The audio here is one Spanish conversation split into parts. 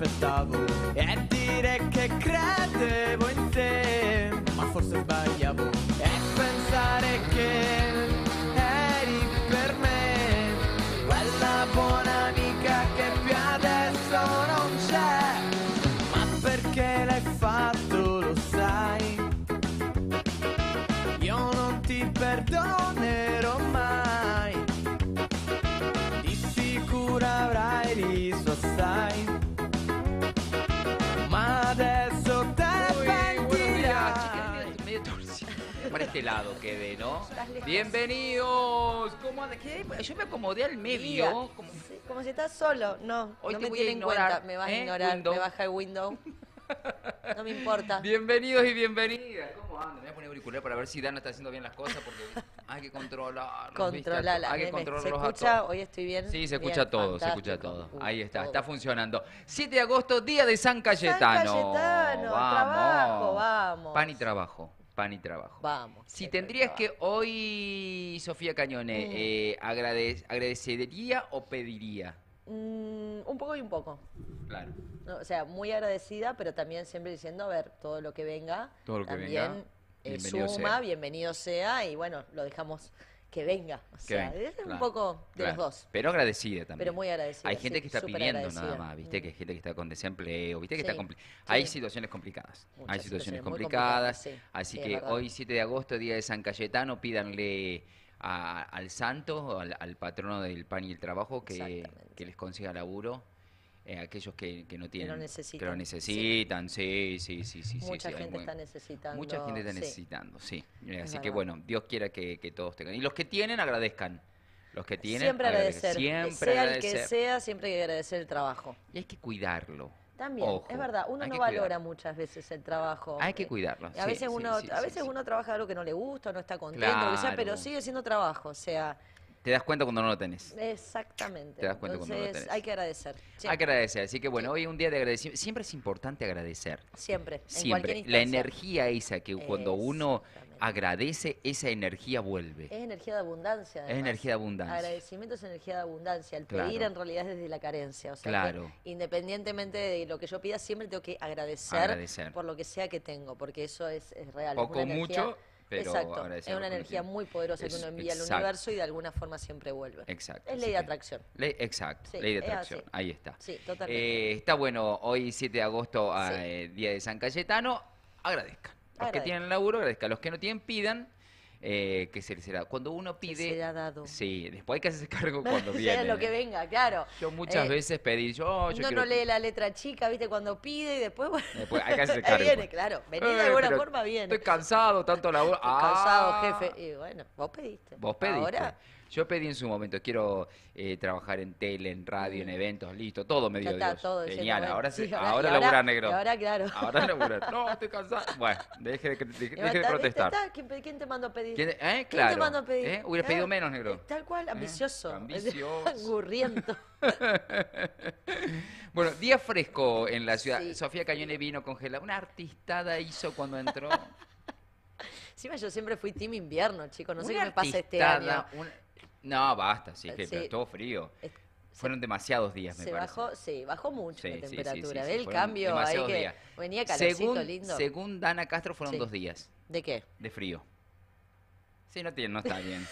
aspettavo e dire che credevo in te, ma forse sbagliavo. este lado quede ¿no? Bienvenidos. Yo me acomodé al medio. Como... si estás solo. No, Hoy no te me voy cuenta. Me vas a ¿eh? ignorar. Me baja el window. No me importa. Bienvenidos y bienvenidas. ¿Cómo andan? Me voy a poner auricular para ver si Dana está haciendo bien las cosas porque hay que controlar. controlar Hay que controlar ¿Se escucha? A Hoy estoy bien. Sí, se escucha todo, se escucha todo. Uh, Ahí está, está funcionando. 7 de agosto, día de San Cayetano. San Cayetano, vamos. vamos. Pan y trabajo pan y trabajo. Vamos. Si tendrías que hoy, Sofía Cañone, mm. eh, ¿agradecería o pediría? Mm, un poco y un poco. Claro. o sea, muy agradecida, pero también siempre diciendo, a ver, todo lo que venga, también venga, eh, suma, bienvenido sea, y bueno, lo dejamos que venga. O sea, es un poco de los dos. Pero agradecida también. Pero muy agradecida. Hay gente que está pidiendo nada más, ¿viste? Mm. Que hay gente que está con desempleo, ¿viste? Que está Hay situaciones complicadas. hay situaciones, complicadas. así que hoy, 7 de agosto, día de San Cayetano, pídanle. al santo, al, al, patrono del pan y el trabajo, que les consiga laburo eh, aquellos que, que, no tienen. Que lo necesitan. Que lo Sí, sí, sí, sí. Mucha gente está necesitando. Mucha gente está necesitando, sí. Eh, así que bueno, Dios quiera que, todos tengan. Y los que tienen, agradezcan. Los que tienen, siempre agradecer. Siempre sea el que sea, siempre hay que agradecer el trabajo. Y hay que cuidarlo. También, es verdad, uno no valora muchas veces el trabajo. Hay que eh, cuidarlo. A veces uno, a veces uno trabaja algo que no le gusta, no está contento, sea, pero sigue siendo trabajo, o sea, te das cuenta cuando no lo tenés. Exactamente. Te das cuenta cuando no lo tenés. Hay que agradecer. Hay que agradecer. Así que bueno, hoy es un día de agradecimiento. Siempre es importante agradecer. Siempre. En Siempre. La energía esa que cuando uno agradece, esa energía vuelve. Es energía de abundancia. Es energía de abundancia. Agradecimiento es energía de abundancia. El pedir en realidad es desde la carencia. O sea, claro. independientemente de lo que yo pida, siempre tengo que agradecer, por lo que sea que tengo, porque eso es, real. Poco, mucho pero Exacto, es una energía muy poderosa que uno envía al universo y de alguna forma siempre vuelve. Exacto. Es ley de atracción. exacto, ley de atracción, ahí está. Sí, eh, está bueno, hoy 7 de agosto, ah, eh, Día de San Cayetano, agradezcan. Los que tienen laburo, agradezcan. Los que no tienen, pidan eh, que se, Cuando uno pide. Que se ha dado. Sí, después hay que hacerse cargo cuando viene. sea lo que venga, claro. Yo muchas eh, veces pedí, yo. Oh, yo no lee la letra chica, ¿viste? Cuando pide y después. Bueno, después hay que hacerse cargo. viene, claro. Venir de alguna forma viene. Estoy cansado, tanto labor. cansado, ah. jefe. Y bueno, vos pediste. Vos pediste. Ahora. Yo pedí en su momento, quiero eh, trabajar en tele, en radio, en mm. eventos, listo, todo me dio está, Dios. Genial, ahora, sí, ahora, ahora negro. Ahora, claro. Ahora labura. No, estoy cansado. Bueno, deje de, deje de protestar. ¿Quién te mandó a pedir? ¿Quién, eh, claro. te mandó a pedir? Eh, hubiera pedido eh, menos, negro. Tal cual, ambicioso. Ambicioso. Angurriento. bueno, día fresco en la ciudad. Sofía Cañone vino congelada. Una artistada hizo cuando entró. Sí, yo siempre fui team invierno, chicos. No sé qué me pasa este año. No, basta, sí, que todo frío. Fueron demasiados días, me se parece. Bajó, sí, bajó mucho la temperatura. Del cambio venía calorcito según, lindo. Según Dana Castro fueron dos días. ¿De qué? De frío no, está bien.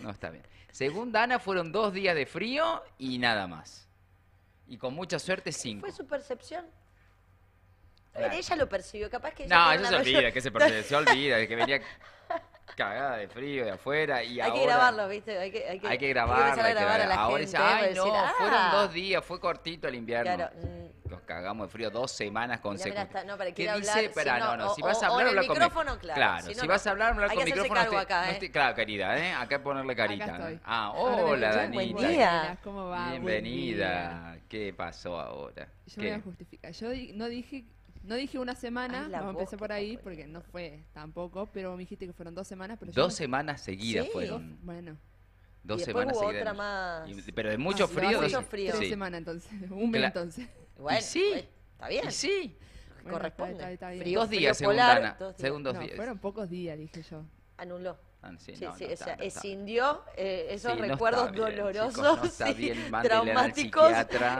No está bien. Según Dana, fueron dos días de frío y nada más. Y con mucha suerte, cinco. ¿Fue su percepción? Ella lo percibió, capaz que No, eso se olvida, que se, percibe, se olvida, que venía cagada de frío de afuera y hay ahora, que grabarlo viste hay que hay que, hay que grabarlo, hay que hay que grabar a la ahora gente, es, ay no decir, ah, fueron dos días fue cortito el invierno claro, mm. nos cagamos de frío dos semanas consecutivas no, para qué hablar, dice para no, no, o, si vas a hablar hablar con micrófono claro, claro si, no, vas a hablar hablar con micrófono cargo acá, eh. claro querida, eh acá ponerle carita acá estoy. ¿eh? ah hola Danita buen día cómo va bienvenida qué pasó ahora yo me voy a justificar yo no dije no dije una semana, Ay, empecé por ahí, porque no fue tampoco, pero me dijiste que fueron dos semanas. Pero dos semanas seguidas ¿Sí? fueron. Bueno. Dos y semanas hubo seguidas. Otra más. pero de mucho ah, frío. Mucho frío. Tres semanas entonces, un mes entonces. Pues, sí. está bien. Y sí. Corresponde. Está, dos días, frío según Dos no, días. Fueron pocos días, dije yo. Anuló. Ah, sí, sí, o sea, escindió eh, esos recuerdos dolorosos, traumáticos,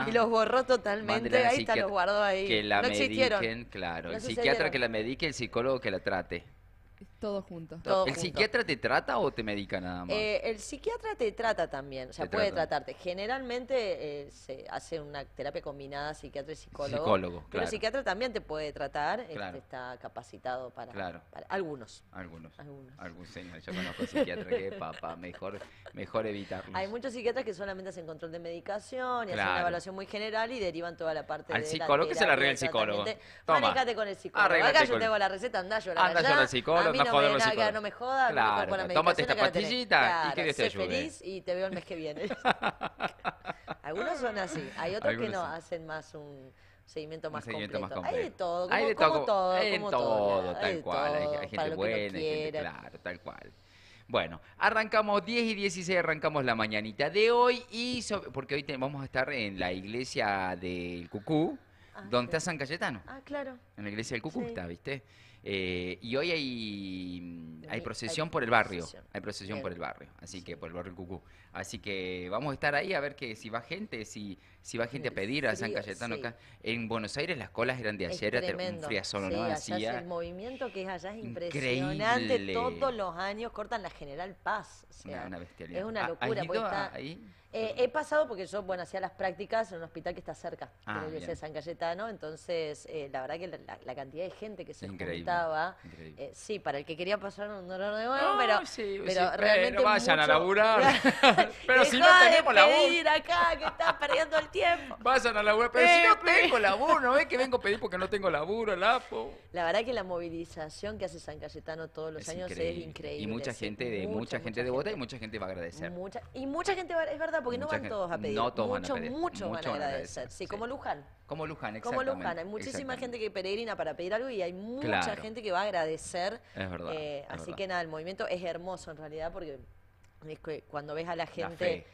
y los borró totalmente. Ahí está, los guardó ahí. Que la no mediquen, claro. el psiquiatra que la medique, el psicólogo que la trate. Todo junto. ¿El psiquiatra te trata o te medica nada más? Eh, el psiquiatra te trata también, o sea, puede tratarte. Generalmente eh, se hace una terapia combinada psiquiatra y psicólogo. Pero el psiquiatra también te puede tratar, este, está capacitado para, claro. algunos. Algunos. Algunos. señores. yo conozco psiquiatra que papá, mejor, mejor evitarlo. Hay muchos psiquiatras que solamente hacen control de medicación y hacen una evaluación muy general y derivan toda la parte Al psicólogo, la que se la arregla el psicólogo. Manejate con el psicólogo. Acá yo tengo la receta, andá yo la Andá psicólogo, no me joda, claro, tómate esta pastillita y que Dios te ayude. feliz y te veo el mes que viene. Algunos son así, hay otros que no, hacen más un seguimiento más, completo. Hay de todo, como, hay de todo, hay de todo, tal cual, hay, gente buena, hay gente, claro, tal cual. Bueno, arrancamos 10 y 16, arrancamos la mañanita de hoy, y porque hoy vamos a estar en la iglesia del Cucú, ah, donde está San Cayetano. Ah, claro. En la iglesia del Cucú está, ¿viste? Eh, y hoy hay, hay procesión por el barrio. Hay procesión por el barrio, así que por el barrio Cucú. Así que vamos a estar ahí a ver que si va gente, si, si va gente a pedir a San Cayetano acá. En Buenos Aires las colas eran de ayer, un friazón, ¿no? el movimiento que es allá es impresionante. Todos los años cortan la General Paz. O una, Es una ah, locura. ahí? Eh, he pasado porque yo, bueno, hacía las prácticas en un hospital que está cerca ah, de la iglesia de San Cayetano, entonces eh, la verdad que la, cantidad de gente que se increíble, eh, sí, para el que quería pasar un dolor de nuevo, pero, pero realmente vayan a laburar, pero si no tenemos laburo. acá que estás perdiendo el tiempo. Vayan a laburar, pero si no tengo laburo, ¿no ves que vengo a pedir porque no tengo laburo, lapo? La verdad que la movilización que hace San Cayetano todos los años es increíble. Y mucha gente, de, mucha, gente de devota y mucha gente va a agradecer. y mucha gente, va, es verdad, porque no van todos a pedir. No todos muchos, van a Muchos van a agradecer. Sí, como Luján. Como Luján, Como Luján. Hay muchísima gente que peregrina para pedir algo y hay mucha gente que va a agradecer. Es verdad, eh, así que nada, el movimiento es hermoso en realidad porque es que cuando ves a la gente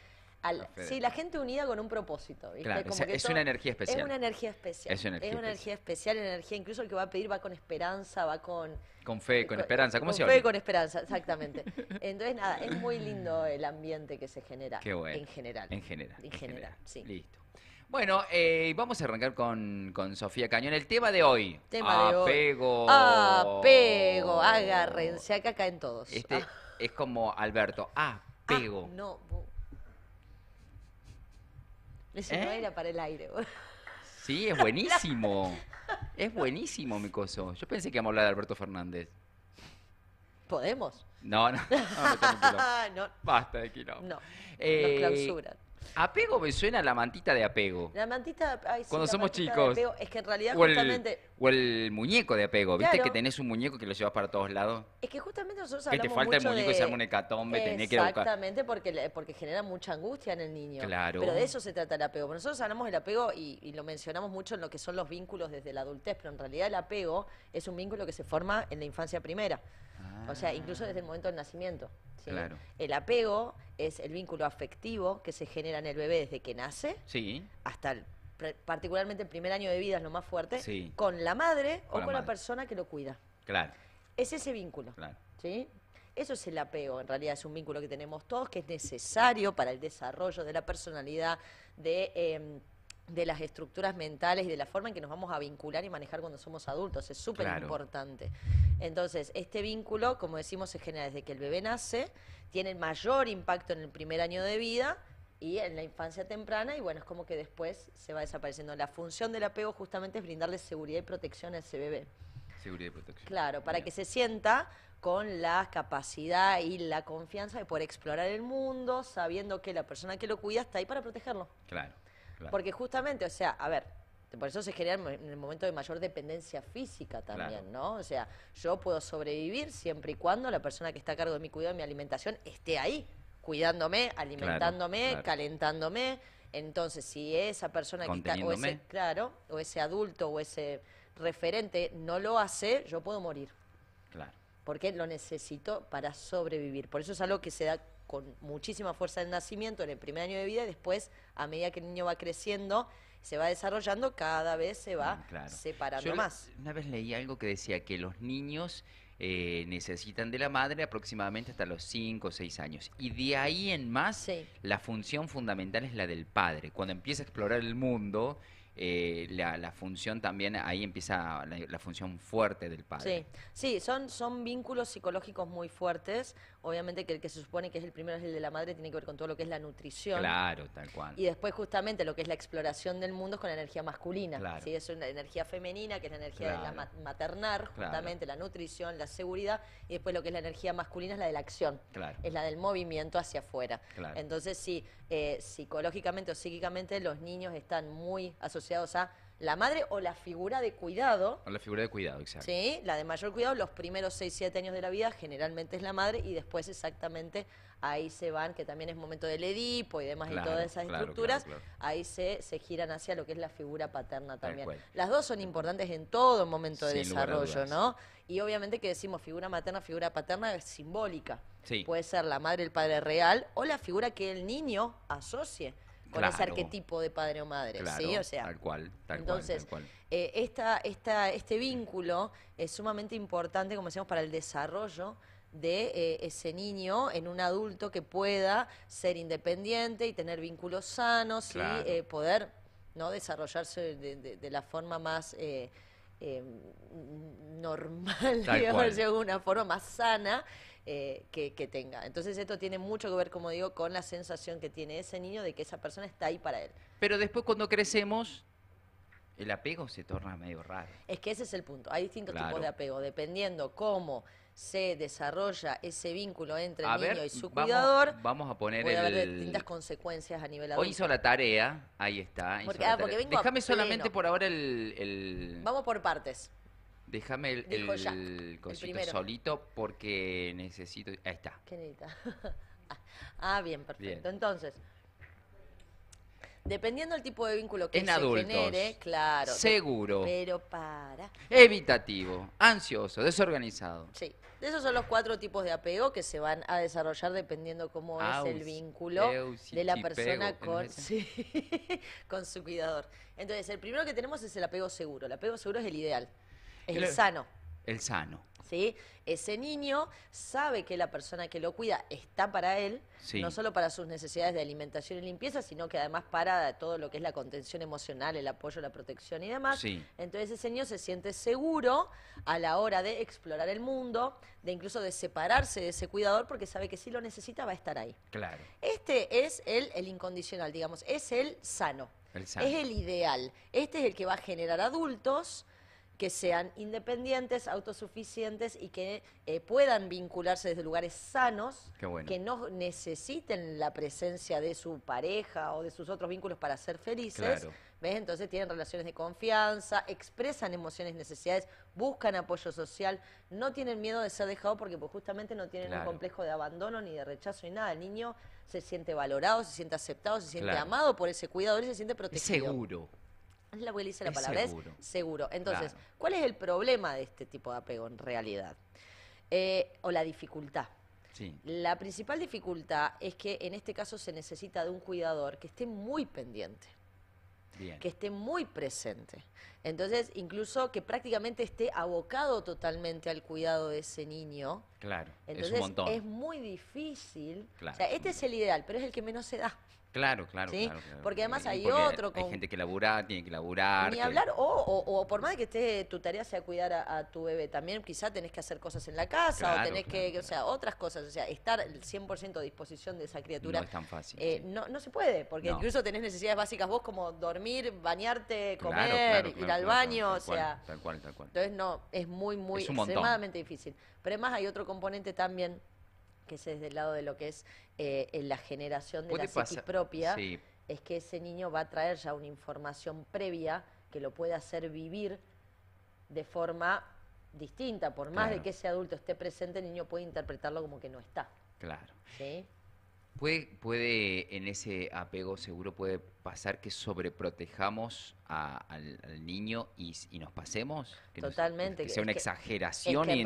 sí, la gente unida con un propósito. Claro, es, una energía especial. Es una energía especial. Es una energía, es una energía especial. energía, Incluso el que va a pedir va con esperanza, va con... Con fe, con, esperanza. ¿Cómo con se Con fe, con esperanza, exactamente. Entonces, nada, es muy lindo el ambiente que se genera. Qué bueno. En general. En general. En, general, sí. Listo. Bueno, eh, vamos a arrancar con, Sofía Cañón. El tema de hoy. Tema de hoy. Apego. Agárrense, acá caen todos. Este ah. es como Alberto. Ah, Apego. Ah, no, eso ¿Eh? era para el aire. Sí, es buenísimo. es buenísimo, mi coso. Yo pensé que íbamos a hablar de Alberto Fernández. ¿Podemos? No, no. Basta de aquí, No, eh, nos clausuran. Apego me suena a la mantita de apego. La mantita, Cuando somos chicos. Es que en realidad O el, o el muñeco de apego. ¿Viste que tenés un muñeco que lo llevas para todos lados? Es que justamente nosotros Que te falta el muñeco y se hecatombe, tenés que educar. Exactamente, porque, porque genera mucha angustia en el niño. Claro. Pero de eso se trata el apego. Nosotros hablamos del apego y, y lo mencionamos mucho en lo que son los vínculos desde la adultez, pero en realidad el apego es un vínculo que se forma en la infancia primera. O sea, incluso desde el momento del nacimiento. Claro. El apego es el vínculo afectivo que se genera en el bebé desde que nace sí. hasta particularmente el primer año de vida es lo más fuerte, con la madre o, con la persona que lo cuida. Claro. Es ese vínculo. Claro. ¿sí? Eso es el apego, en realidad es un vínculo que tenemos todos, que es necesario para el desarrollo de la personalidad, de... Em, de las estructuras mentales y de la forma en que nos vamos a vincular y manejar cuando somos adultos. Es súper importante. Entonces, este vínculo, como decimos, se genera desde que el bebé nace, tiene mayor impacto en el primer año de vida y en la infancia temprana y bueno, es como que después se va desapareciendo. La función del apego justamente es brindarle seguridad y protección a ese bebé. Seguridad y protección. Claro, para que se sienta con la capacidad y la confianza de poder explorar el mundo, sabiendo que la persona que lo cuida está ahí para protegerlo. Claro. Porque justamente, o sea, a ver, por eso se genera en el momento de mayor dependencia física también, ¿no? O sea, yo puedo sobrevivir siempre y cuando la persona que está a cargo de mi cuidado, y mi alimentación, esté ahí, cuidándome, alimentándome, calentándome. Entonces, si esa persona que está, o ese, claro, o ese adulto o ese referente no lo hace, yo puedo morir. Claro. Porque lo necesito para sobrevivir. Por eso es algo que se da con muchísima fuerza de nacimiento en el primer año de vida y después, a medida que el niño va creciendo, se va desarrollando, cada vez se va mm, separando más. Una vez leí algo que decía que los niños eh, necesitan de la madre aproximadamente hasta los 5 o 6 años. Y de ahí en más, la función fundamental es la del padre. Cuando empieza a explorar el mundo eh, la, función también, ahí empieza la, función fuerte del padre. Sí, sí son, son vínculos psicológicos muy fuertes. Obviamente que el que se supone que es el primero es el de la madre, tiene que ver con todo lo que es la nutrición. Claro, tal cual. Y después justamente lo que es la exploración del mundo es con la energía masculina. Claro. Es una energía femenina, que es la energía de la maternar, justamente, la nutrición, la seguridad. Y después lo que es la energía masculina es la de la acción. Es la del movimiento hacia afuera. Entonces, sí, eh, psicológicamente o psíquicamente los niños están muy asociados o sea, la madre o la figura de cuidado. la figura de cuidado, exacto. Sí, la de mayor cuidado, los primeros 6, 7 años de la vida generalmente es la madre y después exactamente ahí se van, que también es momento del Edipo y demás y todas esas estructuras, ahí se, giran hacia lo que es la figura paterna también. Las dos son importantes en todo momento de desarrollo, ¿no? Y obviamente que decimos figura materna, figura paterna es simbólica. Sí. Puede ser la madre, el padre real o la figura que el niño asocie con ese arquetipo de padre o madre, sea, tal cual, entonces, eh, esta, esta, este vínculo es sumamente importante, como decíamos, para el desarrollo de eh, ese niño en un adulto que pueda ser independiente y tener vínculos sanos y eh, poder no desarrollarse de, de la forma más normal, digamos, de alguna forma más sana eh, que, tenga. Entonces esto tiene mucho que ver, como digo, con la sensación que tiene ese niño de que esa persona está ahí para él. Pero después cuando crecemos, el apego se torna medio raro. Es que ese es el punto. Hay distintos tipos de apego, dependiendo cómo se desarrolla ese vínculo entre el niño y su cuidador. Vamos a poner el... distintas consecuencias a nivel adulto. Hoy hizo la tarea, ahí está. Ah, Déjame solamente por ahora el... Vamos por partes. Déjame el, cosito solito porque necesito. Ahí está. ¿Qué ah, bien, perfecto. Entonces, dependiendo del tipo de vínculo que se genere, claro. Seguro. Pero para. Evitativo, ansioso, desorganizado. Sí. Esos son los cuatro tipos de apego que se van a desarrollar dependiendo cómo es el vínculo de la persona con su cuidador. Entonces, el primero que tenemos es el apego seguro. El apego seguro es el ideal. Es el, sano. El sano. ¿Sí? Ese niño sabe que la persona que lo cuida está para él, no solo para sus necesidades de alimentación y limpieza, sino que además para todo lo que es la contención emocional, el apoyo, la protección y demás. Entonces ese niño se siente seguro a la hora de explorar el mundo, de incluso de separarse de ese cuidador, porque sabe que si lo necesita va a estar ahí. Claro. Este es el, el incondicional, digamos, es El sano. Es el ideal. Este es el que va a generar adultos que sean independientes, autosuficientes y que eh, puedan vincularse desde lugares sanos, que no necesiten la presencia de su pareja o de sus otros vínculos para ser felices. Entonces tienen relaciones de confianza, expresan emociones, necesidades, buscan apoyo social, no tienen miedo de ser dejados porque pues, justamente no tienen un complejo de abandono ni de rechazo ni nada. El niño se siente valorado, se siente aceptado, se siente amado por ese cuidador y se siente protegido. Seguro la dice la palabra, seguro. es seguro. Entonces, ¿cuál es el problema de este tipo de apego en realidad? Eh, o la dificultad. La principal dificultad es que en este caso se necesita de un cuidador que esté muy pendiente. Bien. que esté muy presente. Entonces, incluso que prácticamente esté abocado totalmente al cuidado de ese niño. Claro. Entonces, es, muy difícil. este es el ideal, pero es el que menos se da. Claro, claro, ¿sí? Porque además hay otro. Hay gente que labura, tiene que laburar. Ni hablar, o, o, por más de que esté, tu tarea sea cuidar a, tu bebé, también quizá tenés que hacer cosas en la casa, o tenés que, o sea, otras cosas. O sea, estar el 100% a disposición de esa criatura. No es tan fácil. Eh, no, no se puede, porque incluso tenés necesidades básicas vos como dormir, bañarte, comer, ir al baño, o sea. tal cual, tal cual. Entonces, no, es muy, muy, extremadamente difícil. Pero además hay otro componente también que es desde el lado de lo que es eh, en la generación de la psiquis propia, es que ese niño va a traer ya una información previa que lo puede hacer vivir de forma distinta. Por más de que ese adulto esté presente, el niño puede interpretarlo como que no está. Claro. ¿Sí? Puede, puede, en ese apego seguro puede pasar que sobreprotejamos al, niño y, nos pasemos. Totalmente. que sea una exageración. y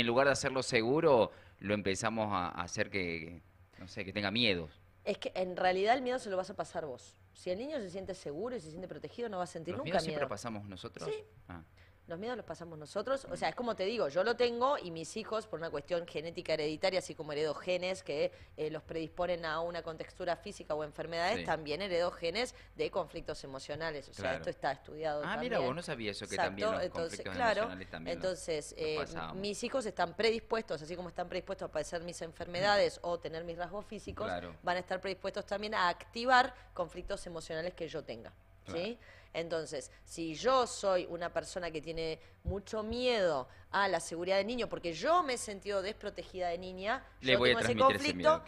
en lugar de hacerlo seguro, lo empezamos a, hacer que, no sé, que tenga miedo. Es que en realidad el miedo se lo vas a pasar vos. Si el niño se siente seguro y se siente protegido, no va a sentir nunca miedo. siempre pasamos nosotros? Ah los miedos los pasamos nosotros. O sea, es como te digo, yo lo tengo y mis hijos, por una cuestión genética hereditaria, así como heredogenes que eh, los predisponen a una contextura física o enfermedades, también heredo genes de conflictos emocionales. O sea, esto está estudiado. Ah, mira, vos no sabías eso, que también los emocionales también Entonces, eh, mis hijos están predispuestos, así como están predispuestos a padecer mis enfermedades o tener mis rasgos físicos, van a estar predispuestos también a activar conflictos emocionales que yo tenga. ¿sí? Entonces, si yo soy una persona que tiene mucho miedo a la seguridad del niño, porque yo me he sentido desprotegida de niña, Le yo voy tengo ese conflicto,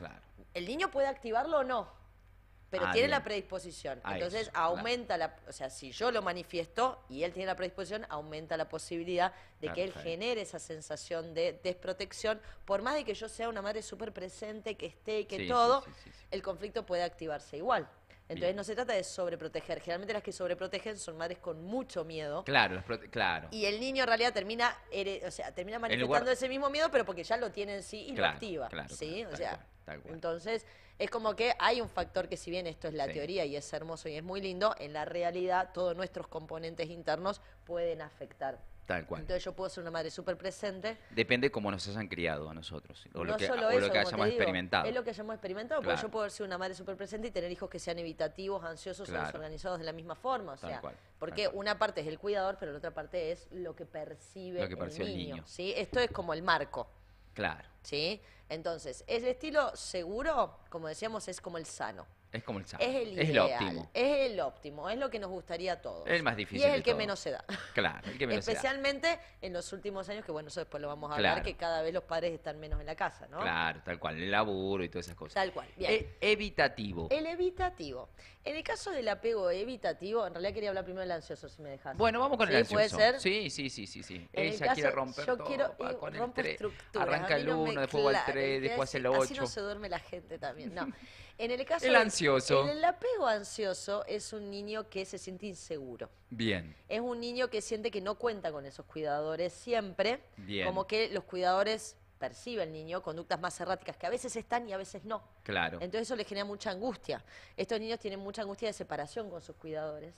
el niño puede activarlo o no, pero ah, tiene la predisposición. Entonces, aumenta la, o sea, si yo lo manifiesto y él tiene la predisposición, aumenta la posibilidad de que él genere esa sensación de desprotección, por más de que yo sea una madre súper presente, que esté, y que todo, el conflicto puede activarse igual. Entonces no se trata de sobreproteger. Generalmente las que sobreprotegen son madres con mucho miedo. Claro, claro. Y el niño en realidad termina, o termina manifestando ese mismo miedo, pero porque ya lo tiene en sí y activa. ¿sí? o sea, entonces es como que hay un factor que si bien esto es la teoría y es hermoso y es muy lindo, en la realidad todos nuestros componentes internos pueden afectar entonces yo puedo ser una madre súper presente. Depende cómo nos hayan criado a nosotros, o lo que, solo o lo que hayamos experimentado. Es lo que hayamos experimentado, porque yo puedo ser una madre súper presente y tener hijos que sean evitativos, ansiosos o desorganizados de la misma forma. sea, porque una parte es el cuidador, pero la otra parte es lo que percibe, el, niño, Esto es como el marco. Claro. Entonces, el estilo seguro, como decíamos, es como el sano. Es como el sábado. Es el, óptimo. Es el óptimo, es lo que nos gustaría a todos. Es el más difícil. Y es el que menos se da. Claro, el que menos Especialmente se da. en los últimos años, que bueno, eso después lo vamos a hablar, que cada vez los padres están menos en la casa, ¿no? Claro, tal cual, el laburo y todas esas cosas. Tal cual, bien. Eh, evitativo. El evitativo. En el caso del apego evitativo, en realidad quería hablar primero del ansioso, si me dejas. Bueno, vamos con el ansioso. ¿Puede ser? Sí, sí, sí, sí. sí. Ella el quiere romper yo todo. Quiero, va, eh, con el tres. Arranca el 1, después va el 3, después hace el 8. Así no se duerme la gente también, no. En el caso del apego ansioso es un niño que se siente inseguro. Bien. Es un niño que siente que no cuenta con esos cuidadores siempre. Como que los cuidadores perciben el niño conductas más erráticas que a veces están y a veces no. Claro. Entonces eso le genera mucha angustia. Estos niños tienen mucha angustia de separación con sus cuidadores.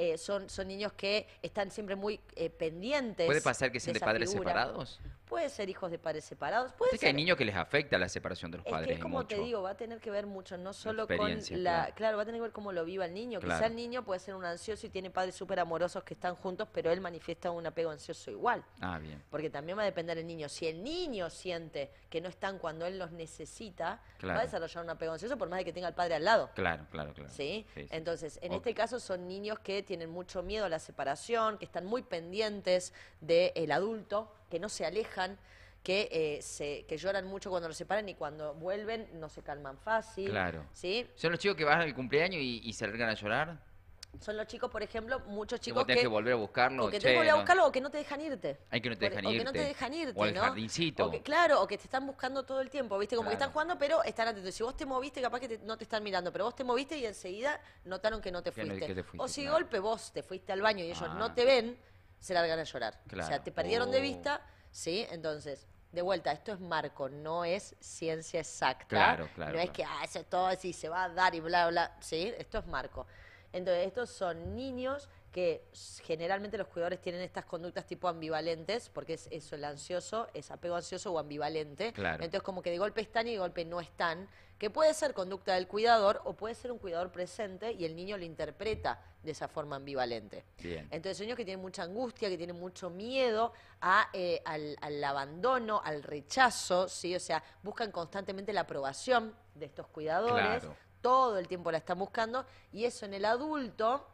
Eh, son, son niños que están siempre muy eh, pendientes. ¿Puede pasar que sean de, padres separados? Puede ser hijos de padres separados. Puede ser que hay niños que les afecta la separación de los padres. Que como te digo, va a tener que ver mucho, no solo con la. Claro. va a tener que ver cómo lo viva el niño. Claro. Quizá el niño puede ser un ansioso y tiene padres súper amorosos que están juntos, pero él manifiesta un apego ansioso igual. Ah, bien. Porque también va a depender el niño. Si el niño siente que no están cuando él los necesita, va a desarrollar un apego ansioso por más de que tenga al padre al lado. Claro, claro, claro. ¿Sí? Entonces, en este caso son niños que tienen mucho miedo a la separación, que están muy pendientes del el adulto, que no se alejan, que, eh, se, que lloran mucho cuando los separan y cuando vuelven no se calman fácil. Claro. ¿sí? Son los chicos que van al cumpleaños y, se a llorar son los chicos, por ejemplo, muchos chicos que... que volver a buscarlo. O que que o que no te dejan irte. Hay que no te dejan irte. O que no te o jardincito. claro, o que te están buscando todo el tiempo, ¿viste? Como que están jugando, pero están atentos. Si vos te moviste, capaz que no te están mirando, pero vos te moviste y enseguida notaron que no te, fuiste. O si golpe vos te fuiste al baño y ellos no ah. te ven, se largan a llorar. O sea, te perdieron de oh. vista, ¿sí? Entonces... De vuelta, esto es marco, no es ciencia exacta. Claro, claro. No es que, ah, eso es todo, así se va a dar y bla, bla. Sí, esto es marco. Entonces, estos son niños que generalmente los cuidadores tienen estas conductas tipo ambivalentes, porque es eso, el ansioso, es apego ansioso o ambivalente. Claro. Entonces, como que de golpe están y de golpe no están, que puede ser conducta del cuidador o puede ser un cuidador presente y el niño lo interpreta de esa forma ambivalente. Bien. Entonces, niños que tienen mucha angustia, que tienen mucho miedo a, eh, al, al, abandono, al rechazo, ¿sí? O sea, buscan constantemente la aprobación de estos cuidadores. Claro todo el tiempo la están buscando y eso en el adulto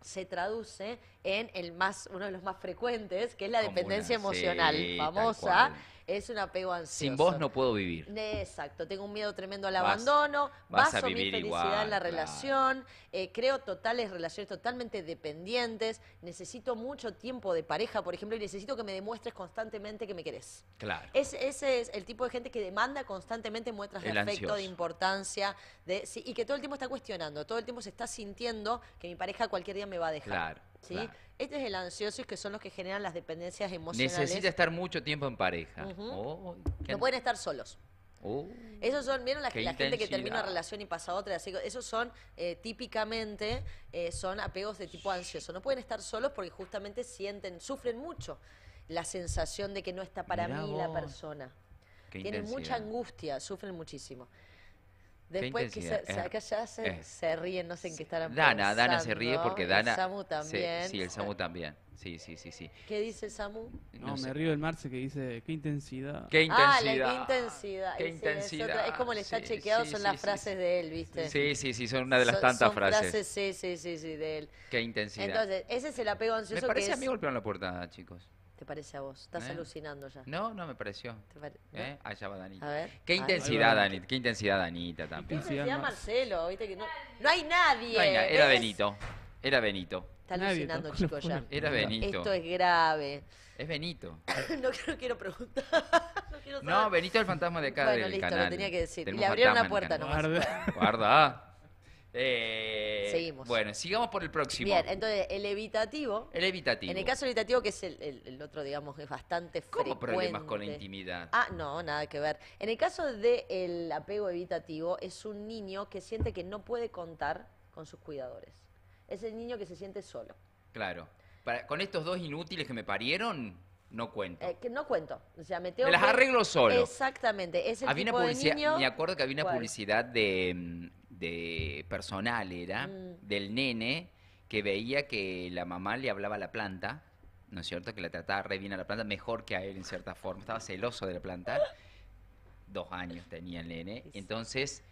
se traduce en el más, uno de los más frecuentes, que es la dependencia emocional, famosa, es un apego ansioso. Sin vos no puedo vivir. Exacto, tengo un miedo tremendo al abandono, vas baso mi felicidad en la relación, eh, creo totales relaciones totalmente dependientes, necesito mucho tiempo de pareja, por ejemplo, y necesito que me demuestres constantemente que me querés. Claro. Es, ese es el tipo de gente que demanda constantemente muestras de afecto, de importancia, y que todo el tiempo está cuestionando, todo el tiempo se está sintiendo que mi pareja cualquier día me va a dejar. Claro. ¿sí? Este es el ansioso que son los que generan las dependencias emocionales. Necesita estar mucho tiempo en pareja. Oh, no pueden estar solos. Oh, esos son, vieron la, gente que termina una relación y pasa otra, esos son eh, típicamente eh, son apegos de tipo ansioso. No pueden estar solos porque justamente sienten, sufren mucho la sensación de que no está para mí la persona. Tienen mucha angustia, sufren muchísimo. Después que se, eh. ya se, eh. ríen, no sé en qué estarán Dana, pensando. Dana Dana se ríe porque Dana... El Samu también. sí, el Samu también. Sí, sí, sí, sí. ¿Qué dice el Samu? No, me río del Marce que dice, qué intensidad. Qué intensidad. Ah, la, qué intensidad. Es, como le está chequeado, son las frases de él, ¿viste? Sí, sí, sí, son una de las tantas son frases. frases. Sí, sí, sí, de él. Qué intensidad. Entonces, ese es el apego ansioso Me parece a mí golpearon la puerta, chicos. ¿Te parece a vos? Estás ¿Eh? alucinando ya. No, no me pareció. ¿Eh? Allá va Danita. A ver. Qué ah, intensidad, Danita. Qué intensidad, Danita también. Qué intensidad, Marcelo. ¿Viste que no, no hay nadie. No Era Benito. Era Benito. Está alucinando, chicos, ya. Era Benito. Esto es grave. Es Benito. no, no, quiero preguntar. No, quiero saber. no Benito es el fantasma de acá bueno, del listo, canal. Lo tenía que decir. le abrieron la puerta nomás. Guarda. Guarda. Eh, Seguimos. Bueno, sigamos por el próximo. Bien, entonces el evitativo. El evitativo. En el caso evitativo, que es el, otro, digamos, es bastante ¿Cómo problemas con la intimidad? Ah, no, nada que ver. En el caso del apego evitativo, es un niño que siente que no puede contar con sus cuidadores. Es el niño que se siente solo. Claro. con estos dos inútiles que me parieron, no cuento. Eh, que no cuento. O sea, me, las arreglo solo. Exactamente. Es el había una de Me acuerdo que había una publicidad de personal era mm. del nene que veía que la mamá le hablaba a la planta, ¿no es cierto? Que la trataba re bien a la planta, mejor que a él en cierta forma. Estaba celoso de la planta. Dos años tenía el nene. Entonces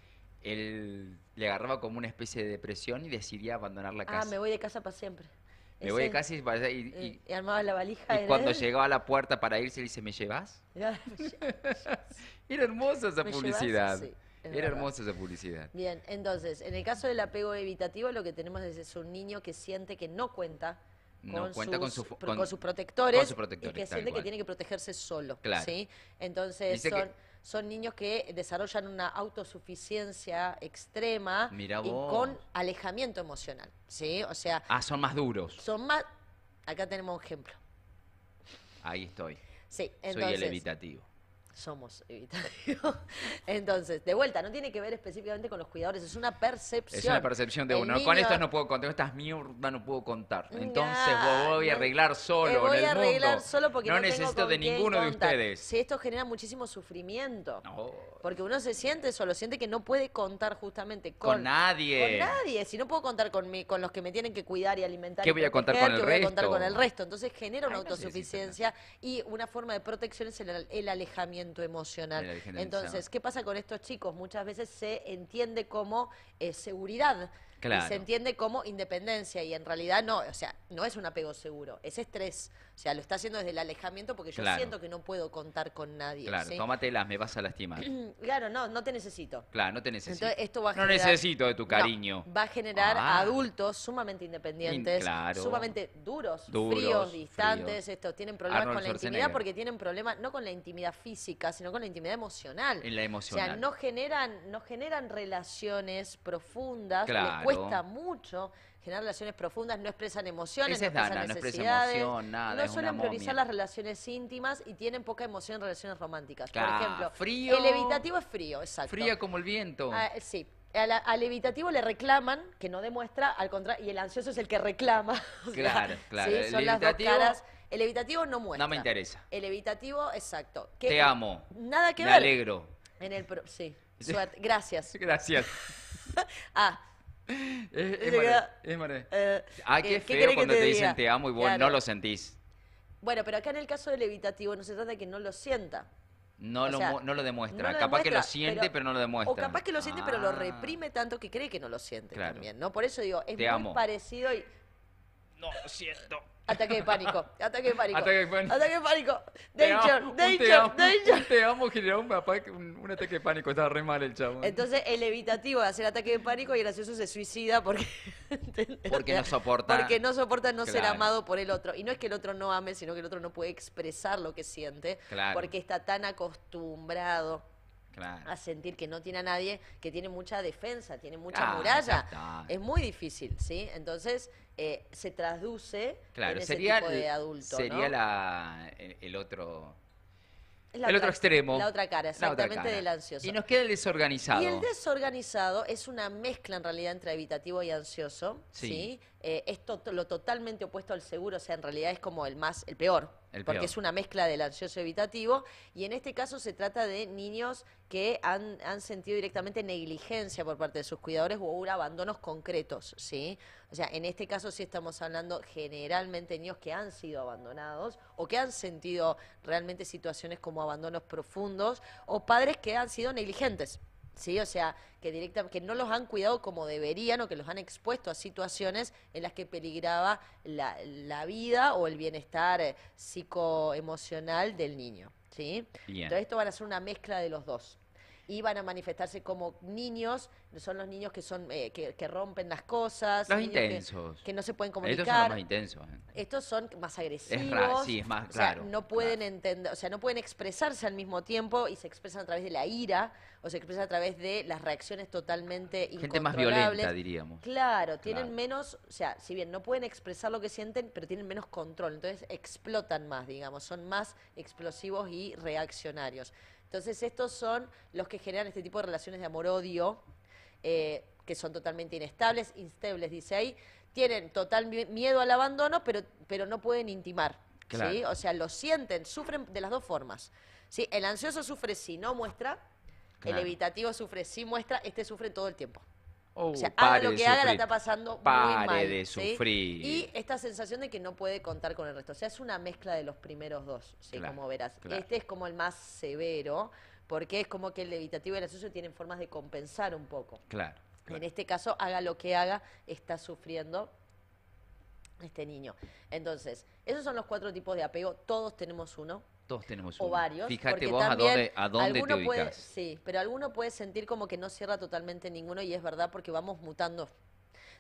él le agarraba como una especie de depresión y decidía abandonar la ah, casa. me voy de casa para siempre. Me voy de casa eh, y, armaba la valija. Y cuando llegaba a la puerta para irse, le dice, ¿me llevas? era hermosa esa publicidad. Era hermosa esa publicidad. Bien, entonces, en el caso del apego evitativo, lo que tenemos es, un niño que siente que no cuenta con, sus, protectores, y que siente que tiene que protegerse solo. Claro. Entonces son, niños que desarrollan una autosuficiencia extrema y con alejamiento emocional. ¿sí? O sea, ah, son más duros. Son más... Acá tenemos un ejemplo. Ahí estoy. Sí, Soy el evitativo somos evitar. Entonces, de vuelta, no tiene que ver específicamente con los cuidadores, es una percepción. Es una percepción de uno. Con estas no puedo contar, con estas mierdas no puedo contar. Entonces voy a arreglar solo. en el a arreglar solo porque no, necesito de ninguno de ustedes. esto genera muchísimo sufrimiento. Porque uno se siente solo, siente que no puede contar justamente con, nadie. nadie. Si no puedo contar con, con los que me tienen que cuidar y alimentar. ¿Qué voy a contar con el resto? Entonces genera una autosuficiencia y una forma de protección es el alejamiento emocional. Entonces, ¿qué pasa con estos chicos? Muchas veces se entiende como eh, seguridad. Y se entiende como independencia y en realidad no, o sea, no es un apego seguro, es estrés. O sea, lo está haciendo desde el alejamiento porque yo siento que no puedo contar con nadie. Claro, Tómate tómatelas, me vas a lastimar. claro, no, no te necesito. Claro, no te necesito. esto va a no necesito de tu cariño. va a generar ah. adultos sumamente independientes, sumamente duros, fríos, distantes. tienen problemas con la intimidad porque tienen problemas no con la intimidad física, sino con la intimidad emocional. En la emocional. O sea, no generan, no generan relaciones profundas, les cuesta mucho generar relaciones profundas, no expresan emociones, no expresan necesidades, no, emoción, nada, no suelen priorizar las relaciones íntimas y tienen poca emoción en relaciones románticas. Por ejemplo, el evitativo es frío, exacto. Fría como el viento. Ah, sí. Al, evitativo le reclaman, que no demuestra, al contrario, y el ansioso es el que reclama. claro, claro. Son el las dos caras. El evitativo no muestra. No me interesa. El evitativo, exacto. Te amo. Nada que ver. Me alegro. En el, sí, Gracias. Gracias. ah. Es, eh, ah, eh, qué, feo cuando te, dicen te amo y vos no lo sentís. Bueno, pero acá en el caso del evitativo no se trata de que no lo sienta. No, lo, no lo demuestra. capaz que lo siente, pero, no lo demuestra. Ah. O capaz que lo siente, pero lo reprime tanto que cree que no lo siente también. ¿no? Por eso digo, es muy parecido y no, lo siento. Ataque de pánico. Ataque de pánico. Ataque de pánico. Danger, danger, danger. Te amo generar un, ataque de pánico. Estaba re mal el chavo. Entonces, el evitativo de hacer ataque de pánico y el gracioso se suicida porque. porque no soporta. Porque no soporta no ser amado por el otro. Y no es que el otro no ame, sino que el otro no puede expresar lo que siente. Porque está tan acostumbrado a sentir que no tiene a nadie, que tiene mucha defensa, tiene mucha muralla. Es muy difícil, ¿sí? Entonces eh, se traduce en ese tipo de adulto. Sería eh, la, el, otro. el otro extremo. La otra cara, exactamente, del ansioso. Y nos queda el desorganizado. Y el desorganizado es una mezcla en realidad entre evitativo y ansioso. Sí. Eh, es lo totalmente opuesto al seguro, o sea, en realidad es como el más, el peor, porque es una mezcla del ansioso evitativo, y en este caso se trata de niños que han, han, sentido directamente negligencia por parte de sus cuidadores o abandonos concretos, ¿sí? O sea, en este caso sí estamos hablando generalmente de niños que han sido abandonados o que han sentido realmente situaciones como abandonos profundos o padres que han sido negligentes. Sí, o sea, que directa, que no los han cuidado como deberían o que los han expuesto a situaciones en las que peligraba la, vida o el bienestar eh, psicoemocional del niño. ¿sí? Entonces, esto van a ser una mezcla de los dos van a manifestarse como niños, son los niños que son eh, que, rompen las cosas, los intensos, que, no se pueden comunicar. Estos son más intensos. Estos son más agresivos. Es sí, es más o no pueden entender, o sea, no pueden expresarse al mismo tiempo y se expresan a través de la ira o se expresan a través de las reacciones totalmente Gente más violenta, diríamos. Claro, tienen menos, o sea, si bien no pueden expresar lo que sienten, pero tienen menos control, entonces explotan más, digamos, son más explosivos y reaccionarios. Entonces estos son los que generan este tipo de relaciones de amor-odio, eh, que son totalmente inestables, instables, dice ahí. Tienen total miedo al abandono, pero, pero no pueden intimar. ¿sí? O sea, lo sienten, sufren de las dos formas. ¿sí? El ansioso sufre si no muestra, el evitativo sufre si muestra, este sufre todo el tiempo o sea, haga lo que haga, la está pasando muy mal. de sufrir. Y esta sensación de que no puede contar con el resto. O sea, es una mezcla de los primeros dos, como verás. Este es como el más severo, porque es como que el levitativo y el asocio tienen formas de compensar un poco. claro. En este caso, haga lo que haga, está sufriendo este niño. Entonces, esos son los cuatro tipos de apego. Todos tenemos uno tenemos O varios. Fíjate vos a dónde, a te ubicas. sí, pero alguno puede sentir como que no cierra totalmente ninguno y es verdad porque vamos mutando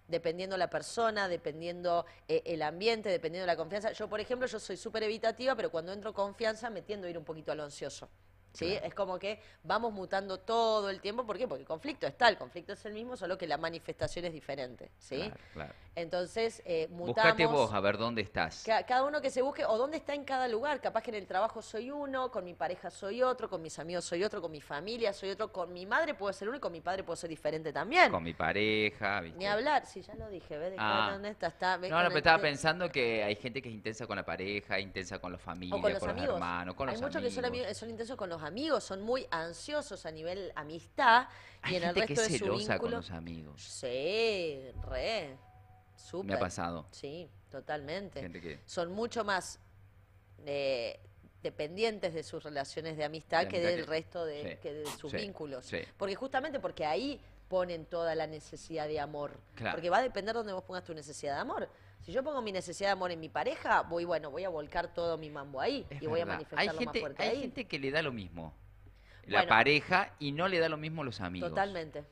dependiendo la persona, dependiendo eh, el ambiente, dependiendo la confianza. Yo, por ejemplo, yo soy súper evitativa, pero cuando entro confianza me tiendo a ir un poquito al ansioso. ¿sí? Es como que vamos mutando todo el tiempo. ¿Por qué? Porque el conflicto está, el conflicto es el mismo, solo que la manifestación es diferente, ¿sí? Entonces, eh, mutamos. Buscate vos a ver dónde estás. cada uno que se busque o dónde está en cada lugar. Capaz que en el trabajo soy uno, con mi pareja soy otro, con mis amigos soy otro, con mi familia soy otro, con mi madre puedo ser uno y con mi padre puedo ser diferente también. Con mi pareja, Ni hablar, sí, ya lo dije, ¿ves? Ah. dónde está, no, no, pero estaba pensando que hay gente que es intensa con la pareja, intensa con los familia, con los, hermanos, con los amigos. Hay muchos que son intensos con los amigos, son muy ansiosos a nivel amistad y en el resto es de su con los amigos. Sí, re. Me ha pasado. Sí, totalmente. Son mucho más eh, dependientes de sus relaciones de amistad que del resto de, de sus vínculos. Porque justamente porque ahí ponen toda la necesidad de amor. Porque va a depender donde vos pongas tu necesidad de amor. Si yo pongo mi necesidad de amor en mi pareja, voy, bueno, voy a volcar todo mi mambo ahí y voy a manifestarlo más fuerte Hay gente que le da lo mismo la pareja y no le da lo mismo los amigos. Totalmente.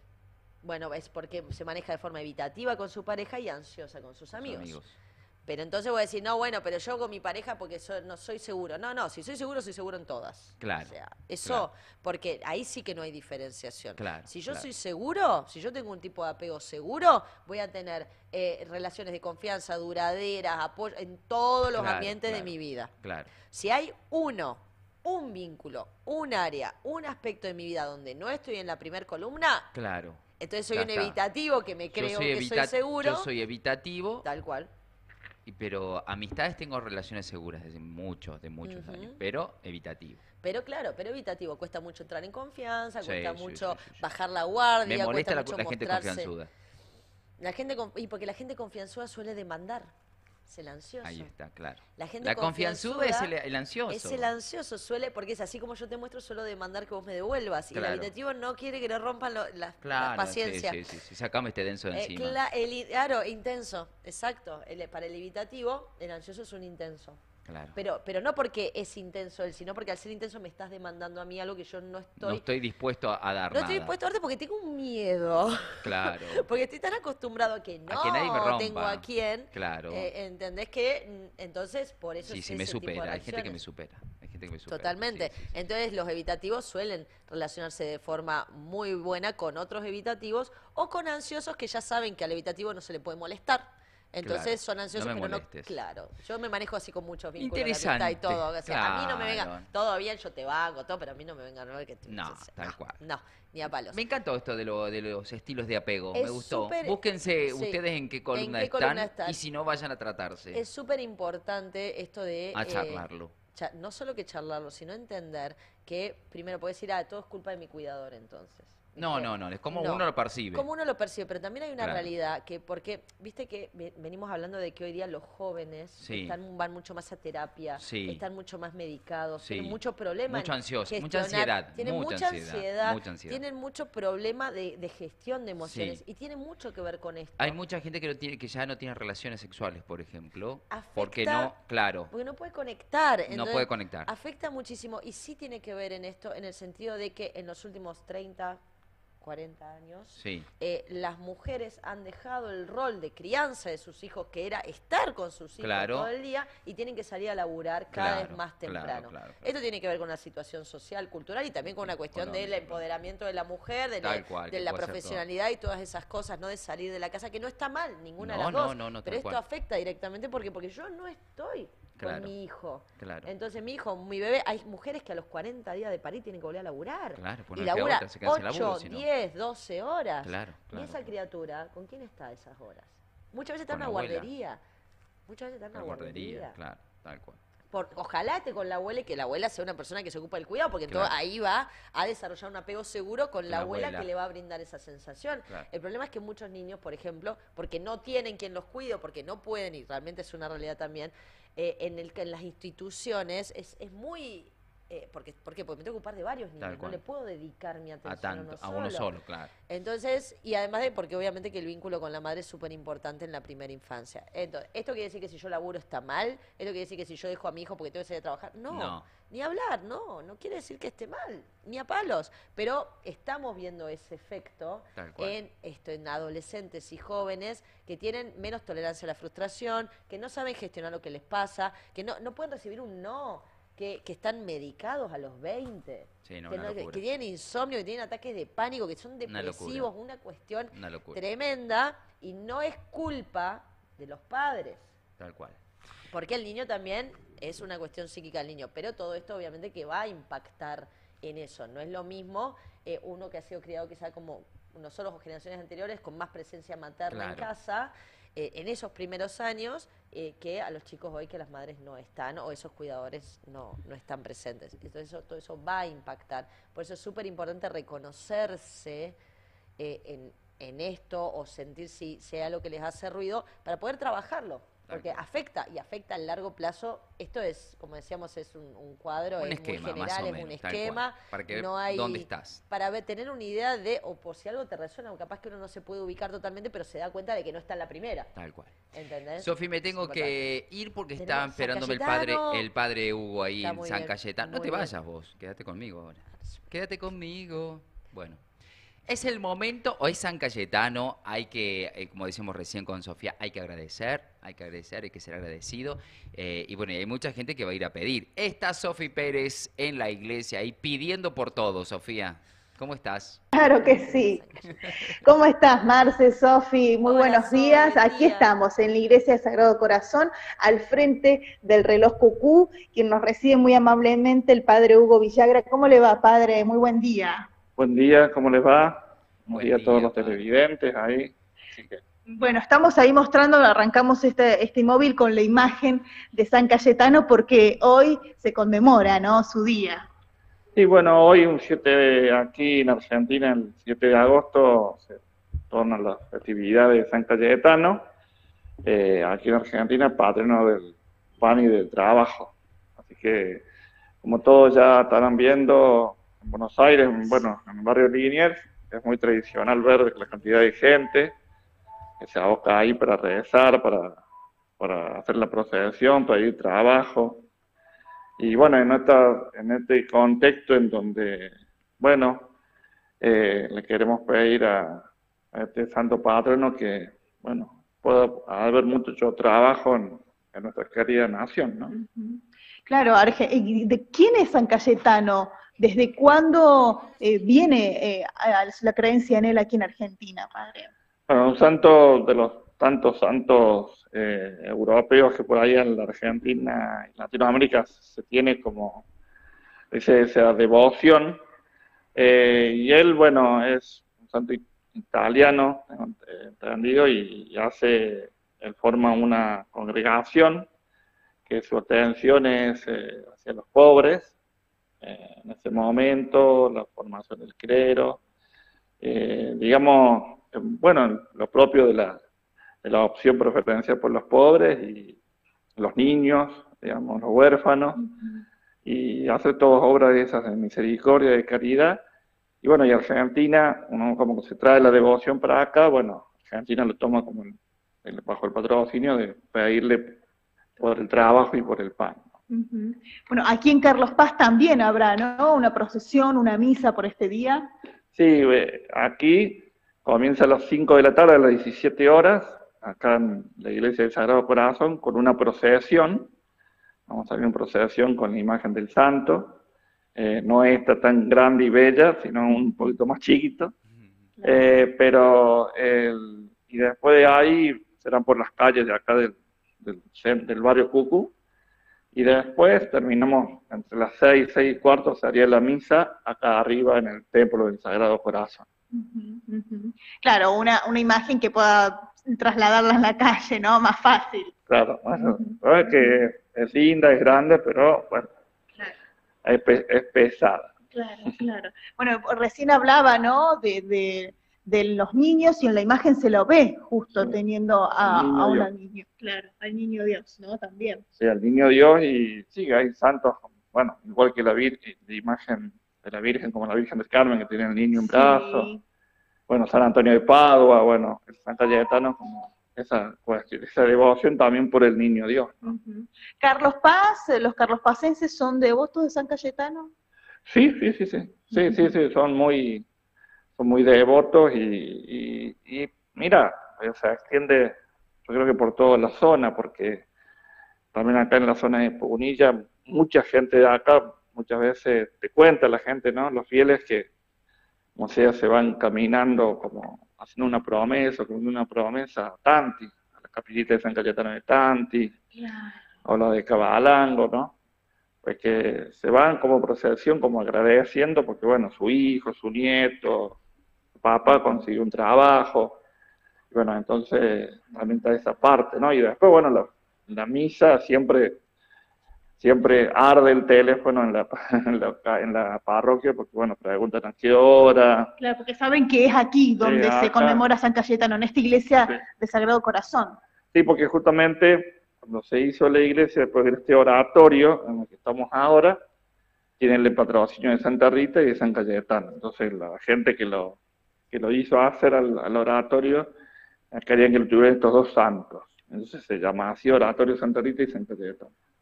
Bueno, es porque se maneja de forma evitativa con su pareja y ansiosa con Sus amigos. Pero entonces voy a decir, no, bueno, pero yo con mi pareja porque no soy seguro. No, no, si soy seguro, soy seguro en todas. Claro. O sea, eso, porque ahí sí que no hay diferenciación. Claro. Si yo soy seguro, si yo tengo un tipo de apego seguro, voy a tener eh, relaciones de confianza duraderas, apoyo en todos los ambientes de mi vida. Claro. Si hay uno, un vínculo, un área, un aspecto de mi vida donde no estoy en la primera columna. Claro. Entonces soy un evitativo que me creo que soy seguro. Yo soy evitativo. Tal cual pero amistades tengo relaciones seguras desde muchos, de muchos años, pero evitativo. Pero claro, pero evitativo. Cuesta mucho entrar en confianza, cuesta mucho bajar la guardia. Me molesta cuesta la, la gente confianzuda. La gente, y porque la gente confianzuda suele demandar es el ansioso. Ahí está, claro. La, gente confianzuda, es el, ansioso. Es el ansioso, suele, porque es así como yo te muestro, suelo demandar que vos me devuelvas. Y el evitativo no quiere que le rompan las la, claro, paciencia. Sí, sí, sí, este denso eh, claro, intenso, exacto. para el evitativo, el ansioso es un intenso. Pero, pero no porque es intenso él, sino porque al ser intenso me estás demandando a mí algo que yo no estoy. No estoy dispuesto a dar. No estoy dispuesto a darte porque tengo un miedo. Claro. porque estoy tan acostumbrado a que no a tengo a quién. Claro. Eh, ¿Entendés que? Mm, entonces, por eso Sí, sí, si me supera. Hay gente que me supera. Hay gente que me supera. Totalmente. Entonces, los evitativos suelen relacionarse de forma muy buena con otros evitativos o con ansiosos que ya saben que al evitativo no se le puede molestar. Entonces son ansiosos, pero no. Claro, yo me manejo así con muchos vínculos. Interesante. y todo. O sea, A mí no me venga. Todo bien, yo te vago, todo, pero a mí no me venga. No, que no, tal cual. No, ni a palos. Me encantó esto de, los estilos de apego. me gustó. Super, Búsquense ustedes en qué, columna, están, y si no, vayan a tratarse. Es súper importante esto de. A eh, charlarlo. no solo que charlarlo, sino entender que primero puedes decir, ah, todo es culpa de mi cuidador entonces. No, no, no, es como uno lo percibe. Como uno lo percibe, pero también hay una realidad que, porque, viste que venimos hablando de que hoy día los jóvenes están, van mucho más a terapia, están mucho más medicados, tienen mucho problema. Mucho ansioso, mucha ansiedad. Tienen mucha, ansiedad, tienen mucho problema de, gestión de emociones y tiene mucho que ver con esto. Hay mucha gente que, tiene, ya no tiene relaciones sexuales, por ejemplo, porque no, claro. Porque no puede conectar. no puede conectar. Afecta muchísimo y sí tiene que ver en esto, en el sentido de que en los últimos 30, 40 años, eh, las mujeres han dejado el rol de crianza de sus hijos, que era estar con sus hijos todo el día, y tienen que salir a laburar cada vez más temprano. Esto tiene que ver con la situación social, cultural y también con una cuestión del empoderamiento de la mujer, de, la, profesionalidad y todas esas cosas, no de salir de la casa, que no está mal, ninguna de las dos. pero esto afecta directamente porque, porque yo no estoy con mi hijo. Claro. Entonces mi hijo, mi bebé, hay mujeres que a los 40 días de parir tienen que volver a laburar. Claro, pues y labura 8, 10, 12 horas. Claro, y esa criatura, ¿con quién está esas horas? Muchas veces está en una guardería. Muchas veces está en una guardería, Claro, tal cual. ojalá esté con la abuela y que la abuela sea una persona que se ocupa del cuidado, porque entonces ahí va a desarrollar un apego seguro con la, abuela, que le va a brindar esa sensación. El problema es que muchos niños, por ejemplo, porque no tienen quien los cuide, porque no pueden, y realmente es una realidad también, eh, en, el, en las instituciones es, es muy eh, porque, Porque me tengo que ocupar de varios niños, no le puedo dedicar mi atención a, uno, solo. claro. Entonces, y además de, porque obviamente que el vínculo con la madre es súper importante en la primera infancia. Entonces, ¿esto quiere decir que si yo laburo está mal? ¿Esto quiere decir que si yo dejo a mi hijo porque tengo que salir a trabajar? no. Ni hablar, no, no quiere decir que esté mal, ni a palos, pero estamos viendo ese efecto en, esto, en adolescentes y jóvenes que tienen menos tolerancia a la frustración, que no saben gestionar lo que les pasa, que no, no pueden recibir un no, que, están medicados a los 20, que, tienen insomnio, que tienen ataques de pánico, que son depresivos, una, cuestión tremenda y no es culpa de los padres. Tal cual. Porque el niño también es una cuestión psíquica del niño, pero todo esto obviamente que va a impactar en eso. No es lo mismo eh, uno que ha sido criado quizá como nosotros o generaciones anteriores con más presencia materna en casa. Eh, en esos primeros años eh, que a los chicos hoy que las madres no están o esos cuidadores no, no están presentes. Entonces todo eso va a impactar. Por eso es súper importante reconocerse en, esto o sentir si, sea lo que les hace ruido para poder trabajarlo. Porque afecta, y afecta a largo plazo. Esto es, como decíamos, es un, cuadro, es muy general, es un esquema. Para que dónde estás. Para ver, tener una idea de, o por si algo te resuena, capaz que uno no se puede ubicar totalmente, pero se da cuenta de que no está en la primera. Tal cual. ¿Entendés? Sofi, me tengo que ir porque está esperándome el padre, el padre Hugo ahí en San Cayetano. No te vayas vos, quédate conmigo ahora. Quédate conmigo. Bueno. Es el momento, hoy San Cayetano, hay que, eh, como decimos recién con Sofía, hay que agradecer, hay que agradecer, hay que ser agradecido. Eh, y bueno, hay mucha gente que va a ir a pedir. Está Sofi Pérez en la iglesia ahí pidiendo por todo, Sofía. ¿Cómo estás? Claro que sí. ¿Cómo estás, Marce, Sofi? Muy buenos días. Aquí estamos, en la Iglesia de Sagrado Corazón, al frente del reloj Cucú, quien nos recibe muy amablemente el Padre Hugo Villagra. ¿Cómo le va, Padre? Muy buen día. Buen día, ¿cómo les va? Buen día a todos los televidentes ahí. Bueno, estamos ahí mostrando, arrancamos este, este móvil con la imagen de San Cayetano porque hoy se conmemora, ¿no? Su día. Y bueno, hoy un 7 aquí en Argentina, el 7 de agosto, se torna las festividad de San Cayetano. Eh, aquí en Argentina, patrono del pan y del trabajo. Así que, como todos ya estarán viendo, en Buenos Aires, bueno, en el barrio Liniers, es muy tradicional ver la cantidad de gente que se aboca ahí para regresar, para, para hacer la procesión, para ir trabajo. Y bueno, en, esta, en este contexto en donde, bueno, eh, le queremos pedir a, este santo patrono que, bueno, pueda haber mucho trabajo en, en nuestra querida nación, ¿no? Claro, Arge, ¿de quién es San Cayetano? ¿Desde cuándo eh, viene eh, la creencia en él aquí en Argentina, padre? Bueno, un santo de los tantos santos eh, europeos que por ahí en la Argentina y Latinoamérica se tiene como dice, esa devoción. y él, bueno, es un santo italiano, entendido, y hace, él forma una congregación que su atención es hacia los pobres eh, en ese momento, la formación del clero, eh, digamos, em, bueno, lo propio de la, de la opción preferencial por los pobres y los niños, digamos, los huérfanos, y hacer todas obras de esas de misericordia, de caridad. Y bueno, y Argentina, uno como que se trae la devoción para acá, bueno, Argentina lo toma como el, bajo el patrocinio de pedirle por el trabajo y por el pan. Bueno, aquí en Carlos Paz también habrá, ¿no? Una procesión, una misa por este día. Sí, eh, aquí comienza a las 5 de la tarde, a las 17 horas, acá en la iglesia del Sagrado Corazón, con una procesión. Vamos a ver una procesión con la imagen del santo. Eh, no esta tan grande y bella, sino un poquito más chiquito. Eh, pero, y después de ahí serán por las calles de acá del, del, del barrio Cucu y después terminamos entre las seis y seis y cuarto, se haría la misa acá arriba en el templo del Sagrado Corazón. Claro, una, una, imagen que pueda trasladarla en la calle, ¿no? Más fácil. Claro, bueno, es que es linda, es grande, pero bueno, es, pesada. Claro, claro. Bueno, recién hablaba, ¿no? de de los niños y en la imagen se lo ve justo teniendo a, niño Claro, al niño Dios, ¿no? También. Sí, al niño Dios y sí, hay santos, bueno, igual que la, Virgen, la imagen de la Virgen, como la Virgen de Carmen, que tiene el niño en brazos, brazo. Bueno, San Antonio de Padua, bueno, el Santa Cayetano, como esa, esa devoción también por el niño Dios. Carlos Paz, eh, los carlos pacenses son devotos de San Cayetano. Sí, sí, sí, sí, sí, sí, sí, son muy, muy devotos y, mira, o sea, extiende, yo creo que por toda la zona, porque también acá en la zona de Pugunilla, mucha gente de acá, muchas veces te cuenta la gente, ¿no? Los fieles que, como sea, se van caminando como haciendo una promesa, como una promesa a Tanti, a la capillita de San Cayetano de Tanti, o la de Cabalango, ¿no? Pues que se van como procesión, como agradeciendo, porque bueno, su hijo, su nieto, papá consiguió un trabajo. Bueno, entonces también esa parte, ¿no? Y después, bueno, la, misa siempre, siempre arde el teléfono en la, parroquia porque, bueno, preguntan a qué hora. Claro, porque saben que es aquí donde se conmemora San Cayetano, en esta iglesia de Sagrado Corazón. Sí, porque justamente cuando se hizo la iglesia, después de este oratorio en el que estamos ahora, tienen el patrocinio de Santa Rita y de San Cayetano. Entonces, la gente que lo que lo hizo hacer al, oratorio, querían que lo tuvieran estos dos santos. Entonces se llama así oratorio Santa Rita y Santa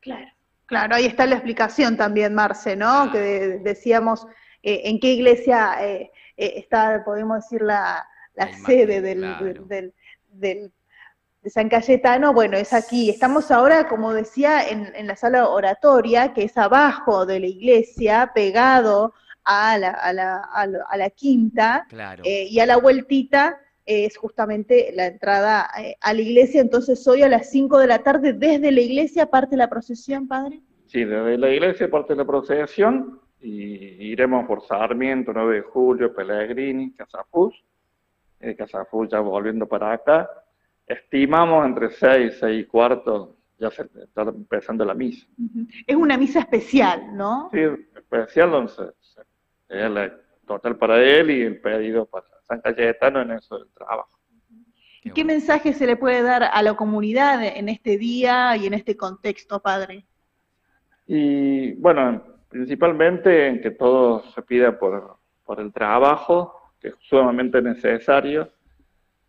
Claro, claro, ahí está la explicación también, Marce, ¿no? Ah. Que decíamos eh, en qué iglesia eh, eh, está, podemos decir, la, sede del, de San Cayetano, bueno, es aquí. Estamos ahora, como decía, en, en, la sala oratoria, que es abajo de la iglesia, pegado a la, quinta eh, y a la vueltita eh, es justamente la entrada eh, a la iglesia. Entonces hoy a las 5 de la tarde desde la iglesia parte la procesión, padre. Sí, desde la iglesia parte la procesión y iremos por Sarmiento, 9 de julio, Pellegrini, Casafus, eh, ya volviendo para acá. Estimamos entre 6 y 6 cuarto ya se está empezando la misa. Es una misa especial, ¿no? Sí, especial entonces... Era la total para él y el pedido para San Cayetano en eso del trabajo. ¿Y qué mensaje se le puede dar a la comunidad en este día y en este contexto, padre? Y bueno, principalmente en que todo se pida por, por el trabajo, que es sumamente necesario.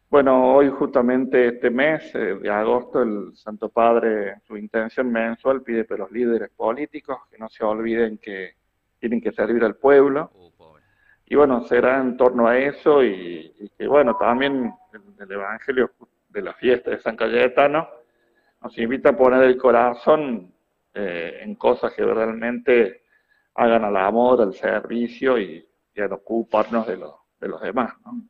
Bueno, hoy justamente este mes eh, de agosto el Santo Padre, su intención mensual, pide que los líderes políticos que no se olviden que tienen que servir al pueblo. Oh, y bueno, será en torno a eso y, que bueno, también el, Evangelio de la fiesta de San Cayetano nos invita a poner el corazón eh, en cosas que realmente hagan al amor, al servicio y, al ocuparnos de, de los demás. ¿no?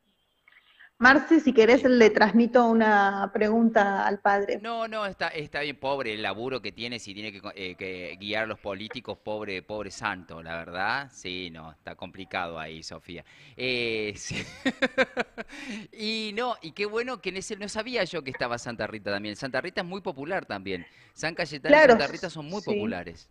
Marce, si querés, le transmito una pregunta al padre. No, no, está, está bien, pobre el laburo que tiene si tiene que, eh, guiar a los políticos, pobre, pobre santo, la verdad. Sí, no, está complicado ahí, Sofía. Eh, y no, y qué bueno que en ese, no sabía yo que estaba Santa Rita también. Santa Rita es muy popular también. San Cayetano y Santa Rita son muy populares.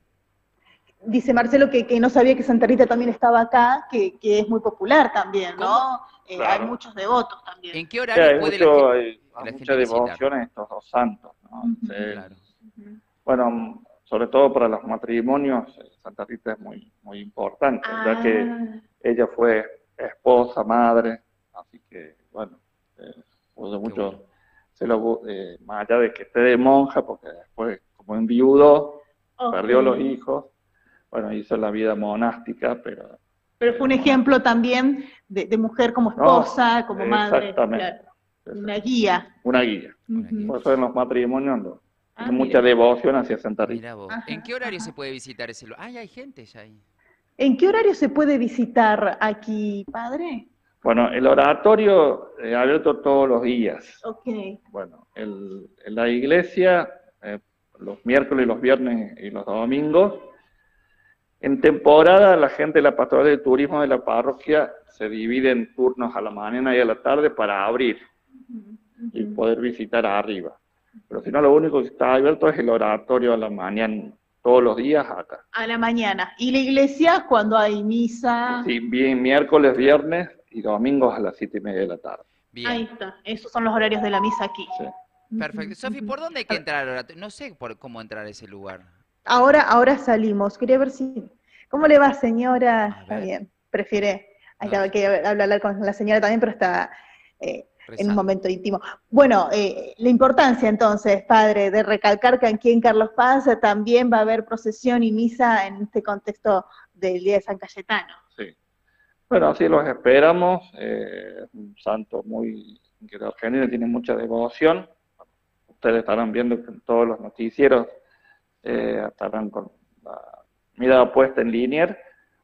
Dice Marcelo que, no sabía que Santa Rita también estaba acá, que, es muy popular también, ¿no? Eh, hay muchos devotos también. ¿En qué horario puede la hay, devoción estos dos santos. Este, bueno, sobre todo para los matrimonios, eh, Santa Rita es muy, muy importante, ya que ah. ella fue esposa, madre, así que bueno, eh, se lo, más allá de que esté de monja, porque después como enviudó perdió los hijos, bueno, hizo la vida monástica, pero... Pero fue un ejemplo también de, mujer como ah, esposa, como madre. Exactamente. Una guía. Una guía. Por eso en los matrimonios ah, hay mucha devoción hacia Santa Rita. ¿En qué horario se puede visitar ese lugar? Ay, hay gente ya ahí. ¿En qué horario se puede visitar aquí, padre? Bueno, el oratorio eh, abierto todos los días. Ok. Bueno, el, la iglesia eh, los miércoles, los viernes y los domingos en temporada, la gente de la pastoral de turismo de la parroquia se divide en turnos a la mañana y a la tarde para abrir y poder visitar arriba. Pero si no, lo único que está abierto es el oratorio a la mañana, todos los días acá. A la mañana. ¿Y la iglesia cuando hay misa? Sí, bien, miércoles, viernes y domingos a las siete y media de la tarde. Ahí está, esos son los horarios de la misa aquí. Perfecto. Sofi, ¿por dónde hay que entrar al oratorio? No sé por cómo entrar a ese lugar. Ahora, ahora salimos. Quería ver si. ¿Cómo le va, señora? Está bien. Prefiere. Ahí que hablar con la señora también, pero está eh, en un momento íntimo. Bueno, eh, la importancia entonces, padre, de recalcar que aquí en Carlos Paz también va a haber procesión y misa en este contexto del Día de San Cayetano. Sí. Bueno, así los esperamos. Eh, un santo muy que tiene mucha devoción. Ustedes estarán viendo en todos los noticieros estarán eh, con la mirada puesta en linear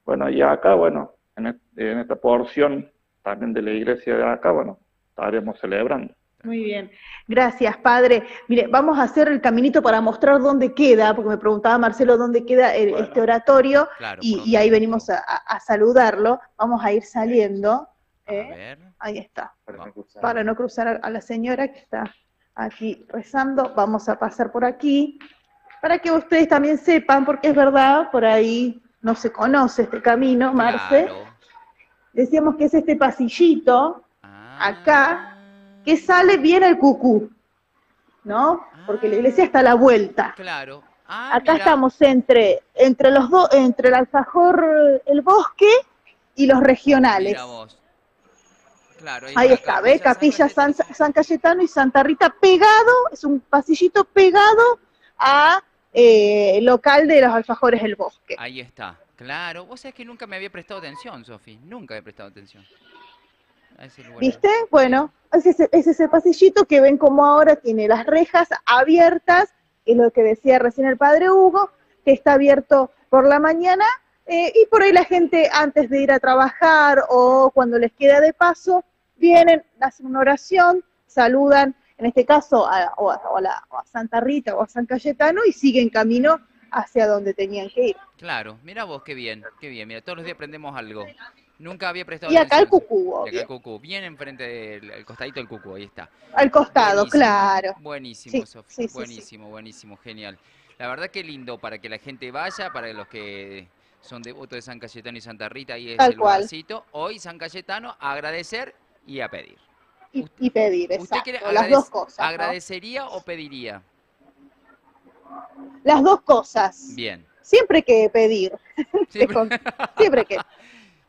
Bueno, y acá, bueno, e-, en, esta porción también de la iglesia de acá, bueno, estaremos celebrando. Muy bien, gracias padre. Mire, vamos a hacer el caminito para mostrar dónde queda, porque me preguntaba Marcelo dónde queda este oratorio, y, ahí venimos a, saludarlo. Vamos a ir saliendo. ¿eh? Ahí está. Para no cruzar, a la señora que está aquí rezando, vamos a pasar por aquí para que ustedes también sepan, porque es verdad, por ahí no se conoce este camino, Marce. Decíamos que es este pasillito, ah. acá, que sale bien el cucú, ¿no? Porque la iglesia está a la vuelta. Claro. Ah, acá estamos entre, entre los dos, entre el alzajor, el bosque y los regionales. ahí, está, ¿ves? Capilla San, Cayetano y Santa Rita pegado, es un pasillito pegado a eh, local de los alfajores del Bosque. Ahí está, claro. Vos sabés que nunca me había prestado atención, Sofi, nunca he prestado atención. ¿Viste? Bueno, ese, es ese pasillito que ven como ahora tiene las rejas abiertas, es lo que decía recién el padre Hugo, que está abierto por la mañana eh, y por ahí la gente antes de ir a trabajar o cuando les queda de paso, vienen, hacen una oración, saludan en este caso a, o, a, Santa Rita o a San Cayetano y siguen camino hacia donde tenían que ir. Claro, mira vos, qué bien, qué bien, mira, todos los días aprendemos algo. Nunca había prestado y acá el Y acá el cucú, bien enfrente del costadito del cucú, ahí está. Al costado, claro. Buenísimo, Sofía, buenísimo, buenísimo, genial. La verdad que lindo para que la gente vaya, para los que son devotos de San Cayetano y Santa Rita, ahí es el lugarcito. Hoy San Cayetano, a agradecer y a pedir y, pedir, las dos cosas. ¿Agradecería o pediría? Las dos cosas. Bien. Siempre que pedir. Siempre, que.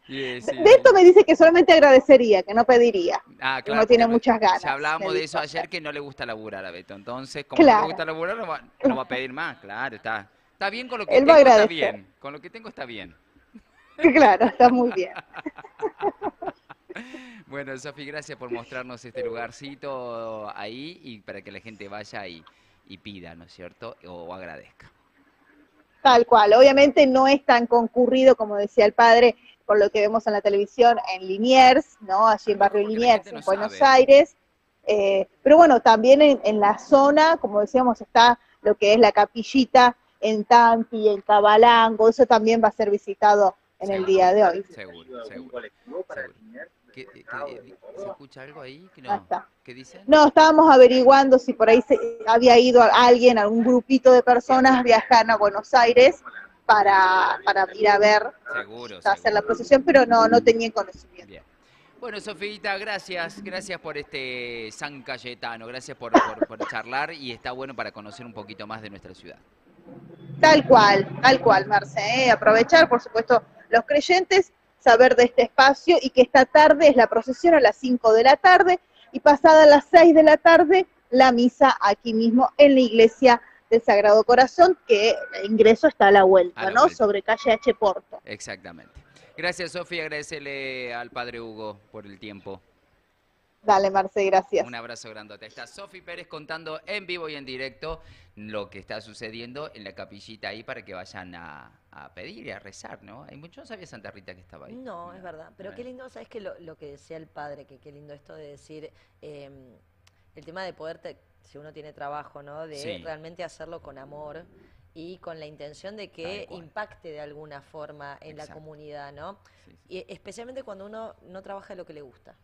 beto de esto me dice que solamente agradecería, que no pediría. Ah, claro. No tiene muchas ganas. Ya hablábamos de eso ayer, que no le gusta laburar a Beto. Entonces, como no le gusta laburar, no va, a pedir más, claro. Está, está bien con lo que tengo, está bien. Con lo que tengo está bien. Claro, está muy bien. Bueno, Sofi, gracias por mostrarnos este lugarcito ahí y para que la gente vaya y, pida, ¿no es cierto? O, agradezca. Tal cual, obviamente no es tan concurrido como decía el padre, por lo que vemos en la televisión, en Liniers, ¿no? Allí en Barrio Liniers, en Buenos Aires. Eh, pero bueno, también en, la zona, como decíamos, está lo que es la capillita en Tampi, en Cabalango, eso también va a ser visitado en el día de hoy. Seguro, seguro. seguro. Eh, eh, ¿Se escucha algo ahí? Que no, No, estábamos averiguando si por ahí se, había ido alguien, algún grupito de personas viajando a Buenos Aires para, para ir a ver, seguro, hacer la procesión, pero no, no tenían conocimiento. Bueno, Sofita, gracias, gracias por este San Cayetano, gracias por, charlar y está bueno para conocer un poquito más de nuestra ciudad. Tal cual, tal cual, Marce, ¿eh? aprovechar, por supuesto, los creyentes saber de este espacio y que esta tarde es la procesión a las 5 de la tarde y pasada a las 6 de la tarde la misa aquí mismo en la iglesia del Sagrado Corazón, que ingreso está a la vuelta, ¿no? Sobre calle H. Porto. Exactamente. Gracias, Sofía. Agradecele al Padre Hugo por el tiempo. Dale, Marce, gracias. Un abrazo grandote. Está Sofi Pérez contando en vivo y en directo lo que está sucediendo en la capillita ahí para que vayan a, pedir y a rezar, ¿no? Hay muchos no sabía Santa Rita que estaba ahí. No, es verdad. Pero qué lindo, ¿sabes que lo, lo, que decía el padre? Que qué lindo esto de decir, em, el tema de poder, si uno tiene trabajo, ¿no? De realmente hacerlo con amor y con la intención de que impacte de alguna forma en la comunidad, ¿no? Y especialmente cuando uno no trabaja lo que le gusta.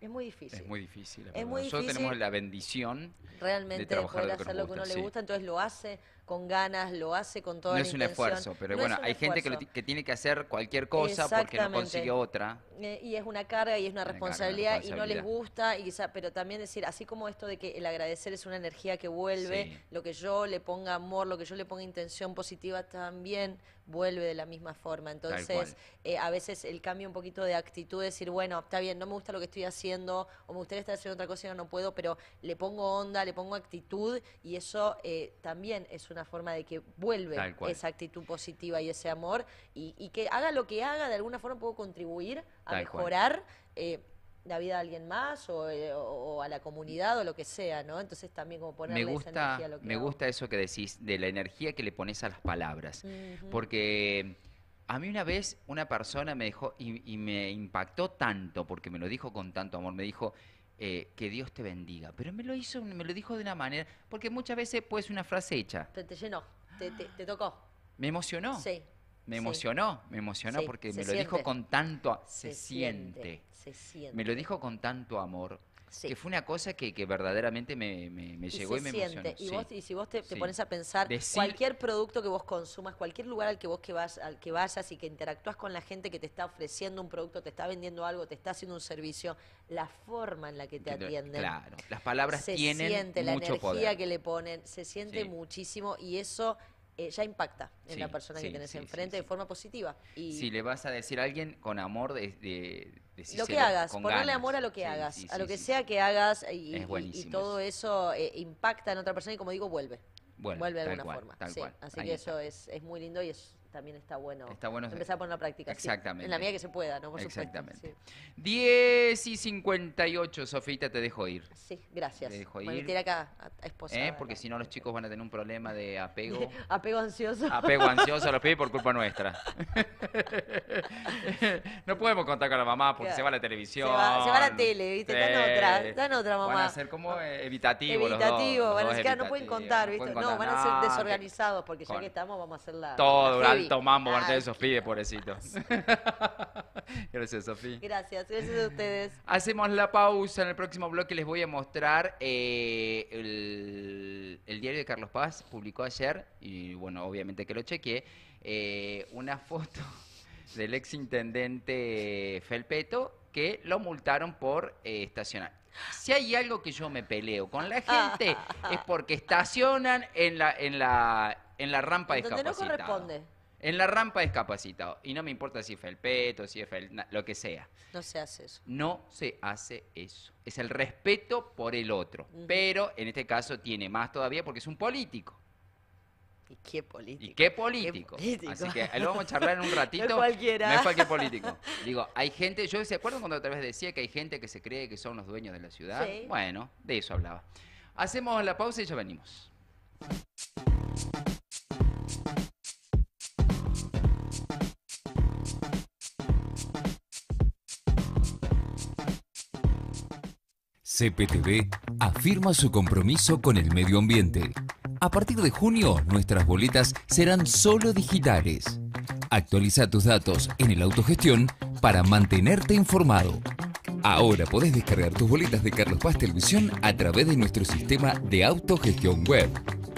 Es muy difícil. Es muy difícil. Nosotros tenemos la bendición realmente de, trabajar poder hacer lo que uno le gusta, entonces lo hace, con ganas, lo hace con toda no es un esfuerzo, pero bueno, hay gente que, tiene que hacer cualquier cosa porque no consigue otra. Eh, y es una carga y es una, responsabilidad, y no les gusta, y quizá, pero también decir, así como esto de que el agradecer es una energía que vuelve, lo que yo le ponga amor, lo que yo le ponga intención positiva también vuelve de la misma forma. Entonces, eh, a veces el cambio un poquito de actitud, decir, bueno, está bien, no me gusta lo que estoy haciendo, o me gustaría estar haciendo otra cosa y no, puedo, pero le pongo onda, le pongo actitud, y eso eh, también es una una forma de que vuelve esa actitud positiva y ese amor y, que haga lo que haga, de alguna forma puedo contribuir a mejorar eh, la vida de alguien más eh, o, a la comunidad o lo que sea, ¿no? Entonces también como ponerle me gusta, esa energía a lo que Me gusta eso que decís, de la energía que le pones a las palabras, porque... A mí una vez una persona me dejó y me impactó tanto, porque me lo dijo con tanto amor, me dijo, eh, que Dios te bendiga. Pero me lo hizo, me lo dijo de una manera, porque muchas veces pues una frase hecha. Te, llenó, te, tocó. Me emocionó. Me emocionó, me emocionó porque me lo dijo con tanto... Se, Se siente. Me lo dijo con tanto amor. Que fue una cosa que, verdaderamente me, llegó y, me siente. emocionó. Y, y si vos te, pones a pensar, cualquier producto que vos consumas, cualquier lugar al que vos que vas, al que vayas y que interactúas con la gente que te está ofreciendo un producto, te está vendiendo algo, te está haciendo un servicio, la forma en la que te atienden. Claro, las palabras se siente, la energía que le ponen, se siente muchísimo y eso eh, ya impacta en la persona que tenés enfrente de forma positiva. si le vas a decir a alguien con amor de, lo que hagas, ponerle amor a lo que hagas, a lo que sea que hagas y, todo eso eh, impacta en otra persona y como digo, vuelve. Vuelve, de alguna forma. Así, que eso es, es muy lindo y es también está bueno, empezar a poner la práctica. Exactamente. en la medida que se pueda, ¿no? Por Exactamente. Supuesto, 10 y 58, Sofita, te dejo ir. Sí, gracias. Te dejo ir. acá a ¿Eh? Porque si no, los chicos van a tener un problema de apego. apego ansioso. Apego ansioso a los pibes por culpa nuestra. no podemos contar con la mamá porque se va a la televisión. Se va, a la tele, ¿viste? otra, mamá. Van a ser como evitativos. los van a ah, no pueden contar, ¿viste? No, van a ser ah, desorganizados porque ya que estamos, vamos a hacer la. Todo, Tomamos, mambo, ah, Marta de Sofía, pobrecito. gracias, Sofía. Gracias, gracias a ustedes. Hacemos la pausa. En el próximo bloque les voy a mostrar eh, el, diario de Carlos Paz. Publicó ayer, y bueno, obviamente que lo chequeé, eh, una foto del ex intendente Felpeto que lo multaron por eh, estacionar. Si hay algo que yo me peleo con la gente es porque estacionan en la en la en la rampa de Donde no corresponde. En la rampa es capacitado. Y no me importa si es peto, si es lo que sea. No se hace eso. No se hace eso. Es el respeto por el otro. Pero en este caso tiene más todavía porque es un político. ¿Y qué político? ¿Y qué político? Así que eh, lo vamos a charlar en un ratito. no cualquiera. No es cualquier político. Digo, hay gente, yo se acuerdo cuando otra vez decía que hay gente que se cree que son los dueños de la ciudad. Sí. Bueno, de eso hablaba. Hacemos la pausa y ya venimos. CPTV afirma su compromiso con el medio ambiente. A partir de junio, nuestras boletas serán solo digitales. Actualiza tus datos en el autogestión para mantenerte informado. Ahora podés descargar tus boletas de Carlos Paz Televisión a través de nuestro sistema de autogestión web.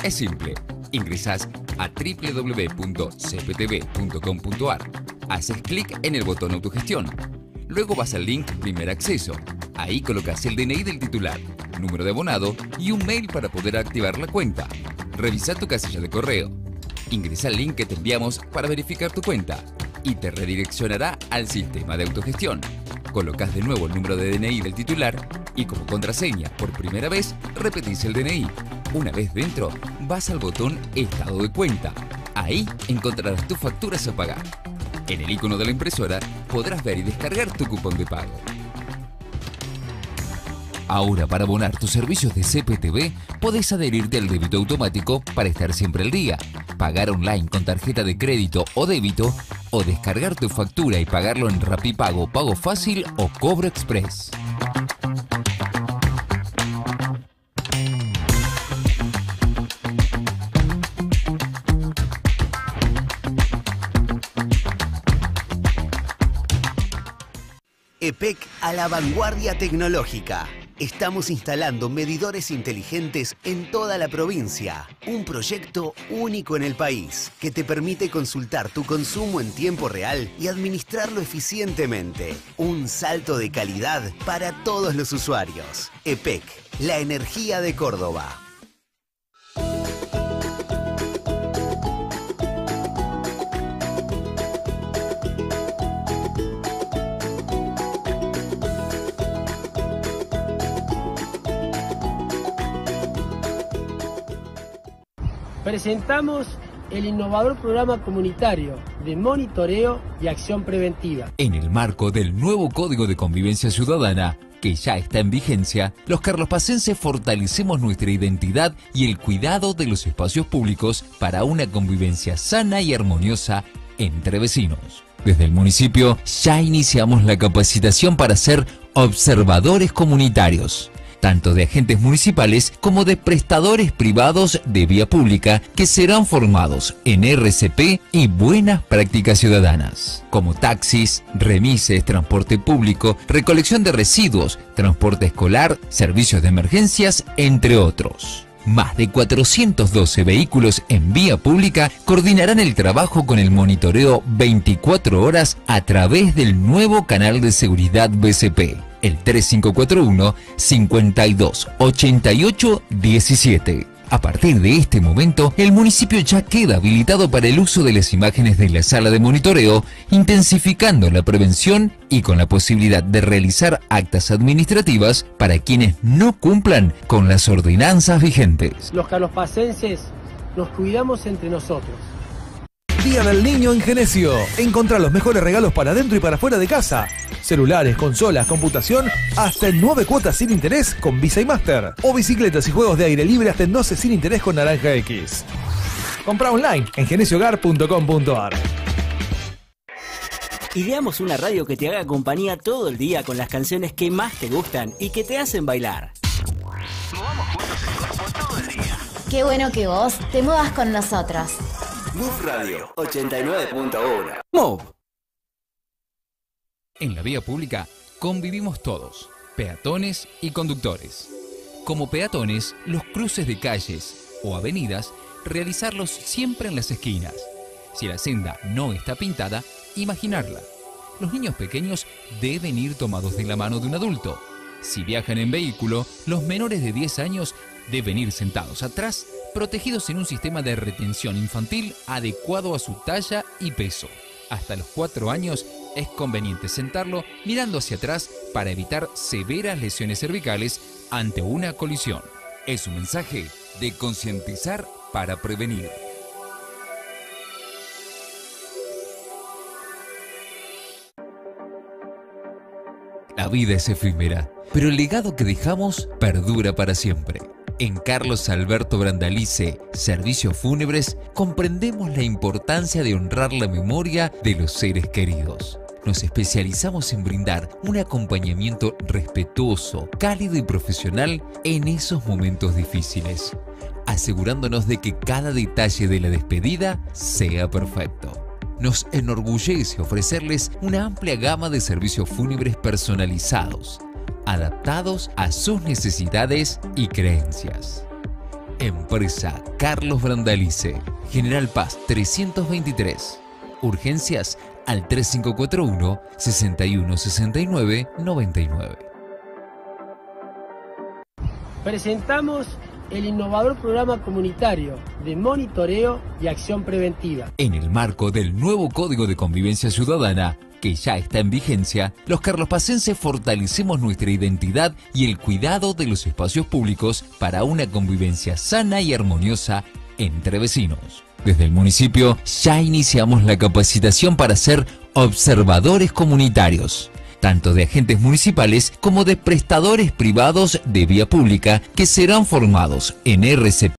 Es simple. Ingresás a www.cptv.com.ar. Haces clic en el botón autogestión Luego vas al link Primer Acceso. Ahí colocas el DNI del titular, número de abonado y un mail para poder activar la cuenta. Revisa tu casilla de correo. Ingresa al link que te enviamos para verificar tu cuenta y te redireccionará al sistema de autogestión. Colocas de nuevo el número de DNI del titular y como contraseña por primera vez repetís el DNI. Una vez dentro, vas al botón Estado de cuenta. Ahí encontrarás tus facturas a pagar. En el icono de la impresora podrás ver y descargar tu cupón de pago. Ahora para abonar tus servicios de CPTV podés adherirte al débito automático para estar siempre al día, pagar online con tarjeta de crédito o débito o descargar tu factura y pagarlo en Rapipago, Pago Fácil o Cobro Express. EPEC a la vanguardia tecnológica. Estamos instalando medidores inteligentes en toda la provincia. Un proyecto único en el país que te permite consultar tu consumo en tiempo real y administrarlo eficientemente. Un salto de calidad para todos los usuarios. EPEC, la energía de Córdoba. presentamos el innovador programa comunitario de monitoreo y acción preventiva. En el marco del nuevo Código de Convivencia Ciudadana, que ya está en vigencia, los carlospacenses fortalecemos nuestra identidad y el cuidado de los espacios públicos para una convivencia sana y armoniosa entre vecinos. Desde el municipio ya iniciamos la capacitación para ser observadores comunitarios tanto de agentes municipales como de prestadores privados de vía pública que serán formados en RCP y buenas prácticas ciudadanas, como taxis, remises, transporte público, recolección de residuos, transporte escolar, servicios de emergencias, entre otros. Más de 412 vehículos en vía pública coordinarán el trabajo con el monitoreo 24 horas a través del nuevo canal de seguridad BCP el 3541 17 A partir de este momento, el municipio ya queda habilitado para el uso de las imágenes de la sala de monitoreo, intensificando la prevención y con la posibilidad de realizar actas administrativas para quienes no cumplan con las ordenanzas vigentes. Los carlos nos cuidamos entre nosotros. Día del Niño en Genesio. Encontrá los mejores regalos para dentro y para fuera de casa. Celulares, consolas, computación, hasta en 9 cuotas sin interés con Visa y Master. O bicicletas y juegos de aire libre hasta en 12 sin interés con Naranja X. Compra online en genesiogar.com.ar Ideamos una radio que te haga compañía todo el día con las canciones que más te gustan y que te hacen bailar. todo el día. Qué bueno que vos te muevas con nosotros. Radio 89.1. Move. En la vía pública convivimos todos, peatones y conductores. Como peatones, los cruces de calles o avenidas, realizarlos siempre en las esquinas. Si la senda no está pintada, imaginarla. Los niños pequeños deben ir tomados de la mano de un adulto. Si viajan en vehículo, los menores de 10 años de venir sentados atrás, protegidos en un sistema de retención infantil adecuado a su talla y peso. Hasta los 4 años es conveniente sentarlo mirando hacia atrás para evitar severas lesiones cervicales ante una colisión. Es un mensaje de concientizar para prevenir. La vida es efímera, pero el legado que dejamos perdura para siempre. En Carlos Alberto Brandalice, Servicios Fúnebres, comprendemos la importancia de honrar la memoria de los seres queridos. Nos especializamos en brindar un acompañamiento respetuoso, cálido y profesional en esos momentos difíciles, asegurándonos de que cada detalle de la despedida sea perfecto. Nos enorgullece ofrecerles una amplia gama de servicios fúnebres personalizados adaptados a sus necesidades y creencias. Empresa Carlos Brandalice, General Paz 323. Urgencias al 3541 6169 99. Presentamos el innovador programa comunitario de monitoreo y acción preventiva. En el marco del nuevo Código de Convivencia Ciudadana, que ya está en vigencia, los carlospacenses fortalecemos nuestra identidad y el cuidado de los espacios públicos para una convivencia sana y armoniosa entre vecinos. Desde el municipio ya iniciamos la capacitación para ser observadores comunitarios tanto de agentes municipales como de prestadores privados de vía pública que serán formados en RCP.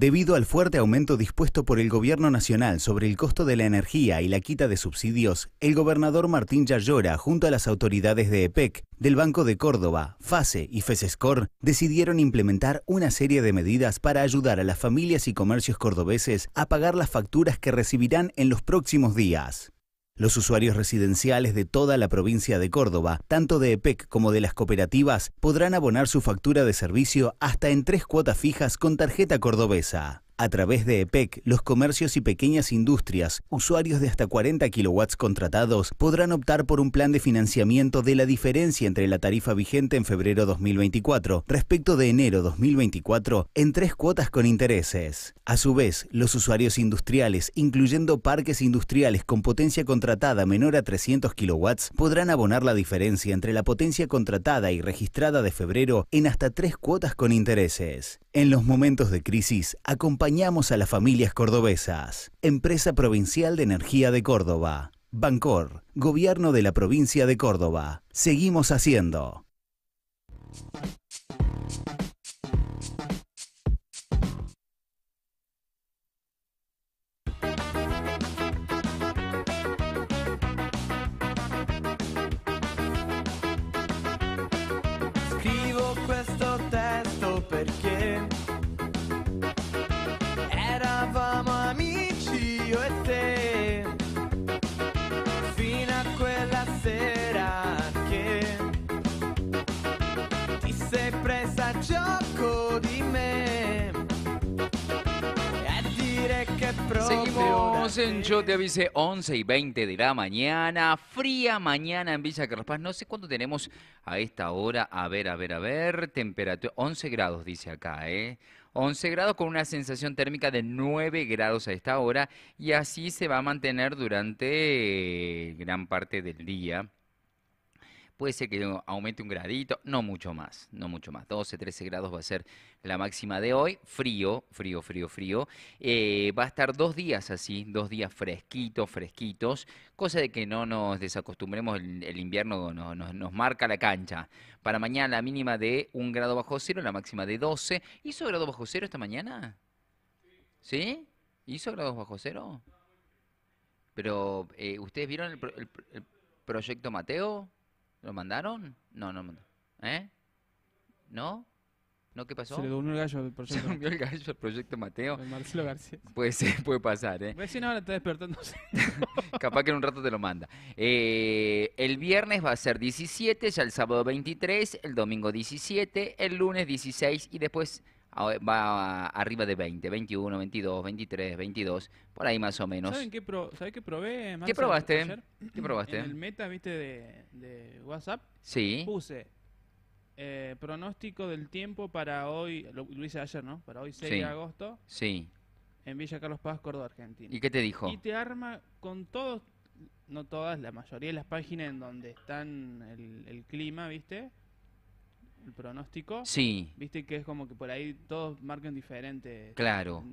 Debido al fuerte aumento dispuesto por el Gobierno Nacional sobre el costo de la energía y la quita de subsidios, el gobernador Martín Yayora junto a las autoridades de EPEC, del Banco de Córdoba, FASE y FESESCOR, decidieron implementar una serie de medidas para ayudar a las familias y comercios cordobeses a pagar las facturas que recibirán en los próximos días. Los usuarios residenciales de toda la provincia de Córdoba, tanto de EPEC como de las cooperativas, podrán abonar su factura de servicio hasta en tres cuotas fijas con tarjeta cordobesa. A través de EPEC, los comercios y pequeñas industrias, usuarios de hasta 40 kilowatts contratados, podrán optar por un plan de financiamiento de la diferencia entre la tarifa vigente en febrero 2024 respecto de enero 2024 en tres cuotas con intereses. A su vez, los usuarios industriales, incluyendo parques industriales con potencia contratada menor a 300 kilowatts, podrán abonar la diferencia entre la potencia contratada y registrada de febrero en hasta tres cuotas con intereses. En los momentos de crisis, acompañar acompañamos a las familias cordobesas. Empresa Provincial de Energía de Córdoba. Bancor, Gobierno de la Provincia de Córdoba. Seguimos haciendo. Yo Te Avise, 11 y 20 de la mañana, fría mañana en Villa Carlos No sé cuándo tenemos a esta hora. A ver, a ver, a ver. Temperatura 11 grados, dice acá, ¿eh? 11 grados con una sensación térmica de 9 grados a esta hora. Y así se va a mantener durante eh, gran parte del día puede ser que aumente un gradito, no mucho más, no mucho más. 12, 13 grados va a ser la máxima de hoy. Frío, frío, frío, frío. Eh, va a estar dos días así, dos días fresquitos, fresquitos. Cosa de que no nos desacostumbremos, el, invierno nos marca la cancha. Para mañana la mínima de un grado bajo cero, la máxima de 12. ¿Hizo grado bajo cero esta mañana? ¿Sí? ¿Hizo grado bajo cero? Pero, eh, ¿ustedes vieron el proyecto Mateo? ¿Lo mandaron? No, no lo mandaron. ¿Eh? ¿No? ¿No qué pasó? Se le durmió el gallo al proyecto. Se durmió el gallo al proyecto Mateo. Marcelo García. Puede ser, puede pasar, ¿eh? no, ahora está despertándose. Capaz que en un rato te lo manda. Eh, el viernes va a ser 17, ya el sábado 23, el domingo 17, el lunes 16 y después va arriba de 20, 21, 22, 23, 22, por ahí más o menos. ¿Saben qué qué probé? ¿Qué probaste? ¿Qué probaste? En el meta, viste, de, WhatsApp. Sí. Puse eh, pronóstico del tiempo para hoy, lo, hice ayer, ¿no? Para hoy 6 de agosto. Sí. En Villa Carlos Paz, Córdoba, Argentina. ¿Y qué te dijo? Y te arma con todos, no todas, la mayoría de las páginas en donde están el clima, ¿viste? el pronóstico. Sí. Viste que es como que por ahí todos marcan diferente. Claro.